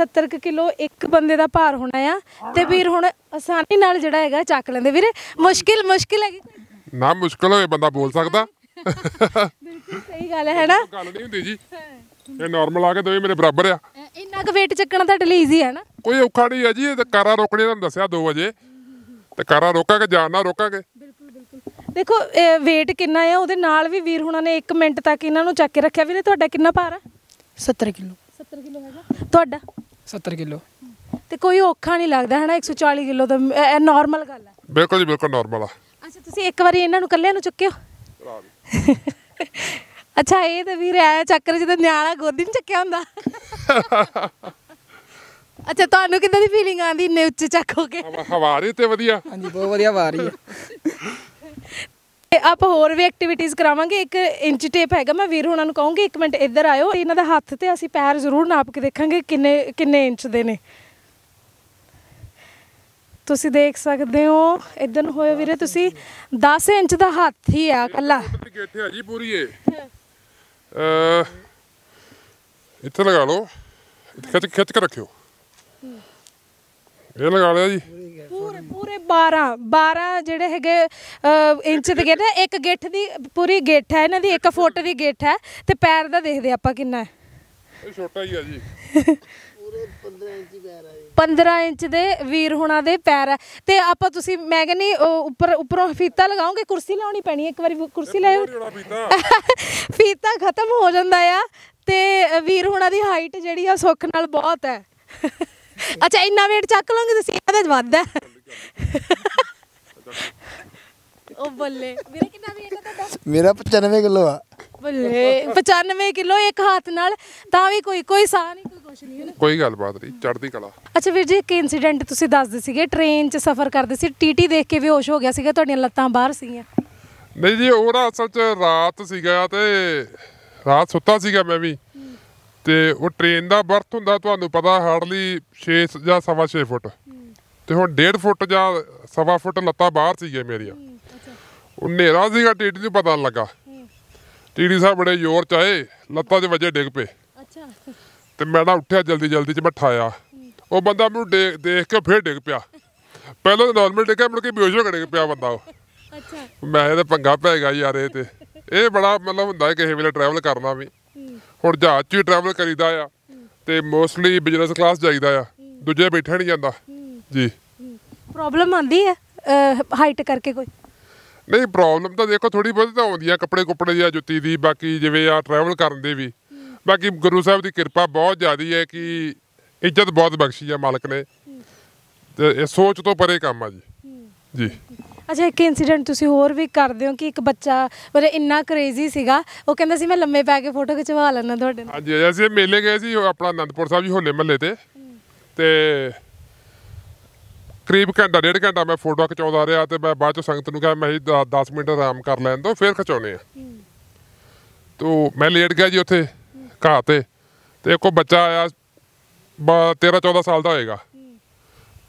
70 ਕਿਲੋ ਇੱਕ ਬੰਦੇ ਦਾ ਭਾਰ ਹੋਣਾ ਆ ਤੇ ਵੀਰ ਹੁਣ ਆਸਾਨੀ ਨਾਲ ਜਿਹੜਾ ਹੈਗਾ ਚੱਕ ਲੈਂਦੇ ਵੀਰੇ ਮੁਸ਼ਕਿਲ ਮੁਸ਼ਕਿਲ ਹੈਗੀ ਨਾ ਮੁਸ਼ਕਿਲ ਹੈ ਬੰਦਾ ਬੋਲ ਸਕਦਾ ਬਿਲਕੁਲ ਸਹੀ ਗੱਲ ਹੈ ਨਾ ਗੱਲ ਨਹੀਂ ਹੁੰਦੀ ਜੀ ਇਹ ਨਾਰਮਲ ਆ ਕੇ ਦੋਵੇਂ ਮੇਰੇ ਬਰਾਬਰ ਆ ਇੰਨਾ ਕੁ weight ਚੱਕਣਾ ਤੁਹਾਡੇ ਲਈ ਈਜ਼ੀ ਹੈ ਨਾ ਕੋਈ ਔਖਾ ਨਹੀਂ ਹੈ ਜੀ ਇਹ ਕਾਰਾਂ ਰੋਕਣੀ ਤੁਹਾਨੂੰ ਦੱਸਿਆ 2 ਵਜੇ ਤੇ ਕਾਰਾਂ ਰੋਕਾਂਗੇ ਜਾਨ ਨਾਲ ਰੋਕਾਂਗੇ ਬਿਲਕੁਲ ਬਿਲਕੁਲ ਦੇਖੋ weight ਕਿੰਨਾ ਹੈ ਉਹਦੇ ਨਾਲ ਵੀ ਵੀਰ ਹੁਣਾਂ ਨੇ 1 ਮਿੰਟ ਤੱਕ ਇਹਨਾਂ ਨੂੰ ਚੱਕ ਕੇ ਰੱਖਿਆ ਵੀਰੇ ਤੁਹਾਡਾ ਕਿੰਨਾ ਭਾਰ ਆ 70 ਕਿਲੋ 70 ਕਿਲੋ ਹੈਗਾ ਤੁਹਾਡਾ 70 ਕਿਲੋ ਤੇ ਕੋਈ ਔਖਾ ਨਹੀਂ ਲੱਗਦਾ ਹੈ ਨਾ 140 ਕਿਲੋ ਤਾਂ ਇਹ ਨਾਰਮਲ ਗੱਲ ਹੈ ਬਿਲਕੁਲ ਜੀ ਬਿਲਕੁਲ ਨਾਰਮਲ ਆ ਅੱਛਾ ਤੁਸੀਂ ਇੱਕ ਵਾਰੀ ਇਹਨਾਂ ਨੂੰ ਕੱਲਿਆਂ ਨੂੰ ਚੱਕਿਓ ਅੱਛਾ ਇਹ ਤਾਂ ਵੀਰ ਐ ਚੱਕਰ ਜਿਹਦਾ ਨਿਆਲਾ ਗੋਦੀ ਨੂੰ ਚੱਕਿਆ ਹੁੰਦਾ ਅੱਛਾ ਤੁਹਾਨੂੰ ਕਿਦਾਂ ਦੀ ਫੀਲਿੰਗ ਆਂਦੀ ਇੰਨੇ ਉੱਚੇ ਚੱਕੋਗੇ ਕੇ ਹਵਾ ਰਹੀ ਤੇ ਵਧੀਆ ਹਾਂਜੀ ਬਹੁਤ ਵਧੀਆ ਵਾਰੀ ਹੈ ਆਪ ਹੋਰ ਵੀ ਐਕਟੀਵਿਟੀਜ਼ ਕਰਾਵਾਂਗੇ ਇੱਕ ਇੰਚ ਟੇਪ ਹੈਗਾ ਮੈਂ ਵੀਰ ਹੁਣਾਂ ਨੂੰ ਕਹੂੰਗੀ ਇੱਕ ਮਿੰਟ ਇੱਧਰ ਆਇਓ ਇਹਨਾਂ ਦਾ ਹੱਥ ਤੇ ਅਸੀਂ ਪੈਰ ਜ਼ਰੂਰ ਨਾਪ ਕੇ ਦੇਖਾਂਗੇ ਕਿੰਨੇ ਕਿੰਨੇ ਇੰਚ ਦੇ ਨੇ ਤੁਸੀਂ ਦੇਖ ਸਕਦੇ ਹੋ ਇਦਾਂ ਨੂੰ ਵੀਰੇ ਤੁਸੀਂ 10 ਇੰਚ ਦਾ ਹੱਥ ਹੀ ਆ ਕੱਲਾ ਕਿੱਥੇ ਆ ਜੀ ਪੂਰੀ ਏ ਇੱਥੇ ਲਗਾ ਲਓ ਇੱਥੇ ਖਿੱਚ ਕੇ ਰੱਖਿਓ ਇਹ ਲਗਾ ਲਿਆ ਜੀ ਪੂਰੇ 12 12 ਜਿਹੜੇ ਹੈਗੇ ਇੰਚ ਦੇ ਗੇਟ ਹੈ ਇੱਕ ਗਿੱਠ ਦੀ ਪੂਰੀ ਗਿੱਠ ਹੈ ਇਹਨਾਂ ਦੀ 1 ਫੁੱਟ ਦੀ ਗਿੱਠ ਹੈ ਤੇ ਪੈਰ ਦਾ ਦੇਖਦੇ ਆਪਾਂ ਕਿੰਨਾ ਹੈ ਇਹ ਛੋਟਾ ਹੀ ਆ ਜੀ ਪੂਰੇ 15 ਇੰਚ ਪੈਰ ਆ 15 ਇੰਚ ਦੇ ਵੀਰ ਹੁਣਾਂ ਦੇ ਪੈਰ ਹੈ ਤੇ ਆਪਾਂ ਤੁਸੀਂ ਮੈਂ ਕਹਿੰਨੀ ਉੱਪਰ ਉੱਪਰੋਂ ਫੀਤਾ ਲਗਾਉਂਗੇ ਕੁਰਸੀ ਲਾਉਣੀ ਪੈਣੀ ਇੱਕ ਵਾਰੀ ਕੁਰਸੀ ਲਾਇਓ ਫੀਤਾ ਖਤਮ ਹੋ ਜਾਂਦਾ ਆ ਤੇ ਵੀਰ ਹੁਣਾਂ ਦੀ ਹਾਈਟ ਜਿਹੜੀ ਆ ਸੁੱਖ ਨਾਲ ਬਹੁਤ ਹੈ ਅੱਛਾ ਇੰਨਾ weight ਚੱਕ ਲਵਾਂਗੇ ਤੁਸੀਂ ਇਹਦੇ ਚ ਵੱਧ ਹੈ ਉਹ ਬੱਲੇ ਮੇਰਾ ਕਿੰਨਾ weight ਹੈ ਤੁਹਾਡਾ ਮੇਰਾ 95 ਕਿਲੋ ਆ ਬੱਲੇ 95 ਕਿਲੋ ਇੱਕ ਹੱਥ ਨਾਲ ਤਾਂ ਵੀ ਕੋਈ ਕੋਈ ਸਾਹ ਨਹੀਂ ਕੋਈ ਕੁਛ ਨਹੀਂ ਹੈ ਨਾ ਕੋਈ ਬਾਤ ਨਹੀਂ ਚੜ੍ਹਦੀ ਕਲਾ ਅੱਛਾ ਵੀਰ ਜੀ ਇੱਕ ਇਨਸੀਡੈਂਟ ਤੁਸੀਂ ਦੱਸਦੇ ਸੀਗੇ ਟ੍ਰੇਨ 'ਚ ਸਫ਼ਰ ਕਰਦੇ ਸੀ ਟੀਟੀ ਦੇਖ ਕੇ ਬੇਹੋਸ਼ ਹੋ ਗਿਆ ਸੀਗਾ ਤੁਹਾਡੀਆਂ ਲੱਤਾਂ ਬਾਹਰ ਸੀਗੀਆਂ ਨਹੀਂ ਜੀ ਉਹ ਅਸਲ 'ਚ ਰਾਤ ਸੀਗਾ ਤੇ ਰਾਤ ਸੁੱਤਾ ਸੀਗਾ ਮੈਂ ਵੀ ਤੇ ਉਹ ਟ੍ਰੇਨ ਦਾ ਬਰਥ ਹੁੰਦਾ ਤੁਹਾਨੂੰ ਪਤਾ ਹਾਰਡਲੀ 6 ਜਾਂ ਸਵਾ 6 ਫੁੱਟ ਤੇ ਹੁਣ 1.5 ਫੁੱਟ ਜਾਂ ਸਵਾ ਫੁੱਟ ਲੱਤਾ ਬਾਹਰ ਸੀਗੇ ਮੇਰੀਆਂ ਉਹ ਨੇਰਾ ਸੀਗਾ ਟੀਟੀ ਨੂੰ ਪਤਾ ਲੱਗਾ ਟੀਟੀ ਸਾਹਿਬ ਬੜੇ ਜ਼ੋਰ ਚ ਆਏ ਲੱਤਾਂ 'ਚ ਵਜੇ ਡਿੱਗ ਪਏ ਅੱਛਾ ਤੇ ਮੈਂ ਨਾ ਉੱਠਿਆ ਜਲਦੀ ਜਲਦੀ ਚ ਮੈਂ ਉਹ ਬੰਦਾ ਮੈਨੂੰ ਦੇਖ ਕੇ ਫੇਰ ਡਿੱਗ ਪਿਆ ਪਹਿਲਾਂ ਨਾਰਮਲ ਡਿੱਗਿਆ ਮੁੜ ਕੇ ਬੇਹੋਸ਼ ਹੋ ਕੇ ਪਿਆ ਬੰਦਾ ਉਹ ਅੱਛਾ ਮੈਂ ਇਹ ਤਾਂ ਪੰਗਾ ਪੈ ਗਿਆ ਯਾਰ ਇਹ ਤੇ ਇਹ ਬੜਾ ਮਤਲਬ ਹੁੰਦਾ ਕਿਸੇ ਵੇਲੇ ਟਰੈਵਲ ਕਰਨਾ ਵੀ ਹੁਣ ਜਹਾਜ਼ 'ਚ ਵੀ ਟਰੈਵਲ ਕਰੀਦਾ ਆ ਤੇ ਮੋਸਟਲੀ ਬਿਜ਼ਨਸ ਕਲਾਸ ਜਾਈਦਾ ਆ ਦੂਜੇ ਬੈਠਾ ਨਹੀਂ ਜਾਂਦਾ ਜੀ ਪ੍ਰੋਬਲਮ ਆਂਦੀ ਹੈ ਹਾਈਟ ਕਰਕੇ ਕੋਈ ਨਹੀਂ ਪ੍ਰੋਬਲਮ ਤਾਂ ਦੇਖੋ ਥੋੜੀ ਬਹੁਤ ਤਾਂ ਆਉਂਦੀ ਆ ਕੱਪੜੇ ਕੁੱਪੜੇ ਜਾਂ ਜੁੱਤੀ ਦੀ ਬਾਕੀ ਜਿਵੇਂ ਆ ਟਰੈਵਲ ਕਰਨ ਦੇ ਵੀ ਬਾਕੀ ਗੁਰੂ ਸਾਹਿਬ ਦੀ ਕਿਰਪਾ ਬਹੁਤ ਜ਼ਿਆਦੀ ਹੈ ਕਿ ਇੱਜ਼ਤ ਬਹੁਤ ਬਖਸ਼ੀ ਆ ਮਾਲਕ ਨੇ ਤੇ ਇਹ ਸੋਚ ਤੋਂ ਪਰੇ ਕੰਮ ਆ ਜੀ ਜੀ ਅੱਛਾ ਇੱਕ ਇਨਸੀਡੈਂਟ ਤੁਸੀਂ ਹੋਰ ਵੀ ਕਰਦੇ ਹੋ ਕਿ ਇੱਕ ਬੱਚਾ ਮਤਲਬ ਇੰਨਾ ਕ੍ਰੇਜ਼ੀ ਸੀਗਾ ਉਹ ਕਹਿੰਦਾ ਸੀ ਮੈਂ ਲੰਮੇ ਪੈ ਕੇ ਫੋਟੋ ਖਿਚਵਾ ਲੈਣਾ ਤੁਹਾਡੇ ਨਾਲ ਹਾਂਜੀ ਅਸੀਂ ਮੇਲੇ ਗਏ ਸੀ ਆਪਣਾ ਅਨੰਦਪੁਰ ਸਾਹਿਬ ਜੀ ਹੋਲੇ ਮਹੱਲੇ ਤੇ ਤੇ ਕਰੀਬ ਘੰਟਾ ਡੇਢ ਘੰਟਾ ਮੈਂ ਫੋਟੋ ਖਿਚਾਉਂਦਾ ਰਿਹਾ ਤੇ ਮੈਂ ਬਾਅਦ ਚ ਸੰਗਤ ਨੂੰ ਕਿਹਾ ਮੈਂ 10 ਮਿੰਟ ਆਰਾਮ ਕਰ ਲੈਣ ਦੋ ਫਿਰ ਖਿਚਾਉਨੇ ਆ ਤੋ ਮੈਂ ਲੇਟ ਗਿਆ ਜੀ ਉੱਥੇ ਘਾਤੇ ਤੇ ਇੱਕੋ ਬੱਚਾ ਆਇਆ 13 14 ਸਾਲ ਦਾ ਹੋਏਗਾ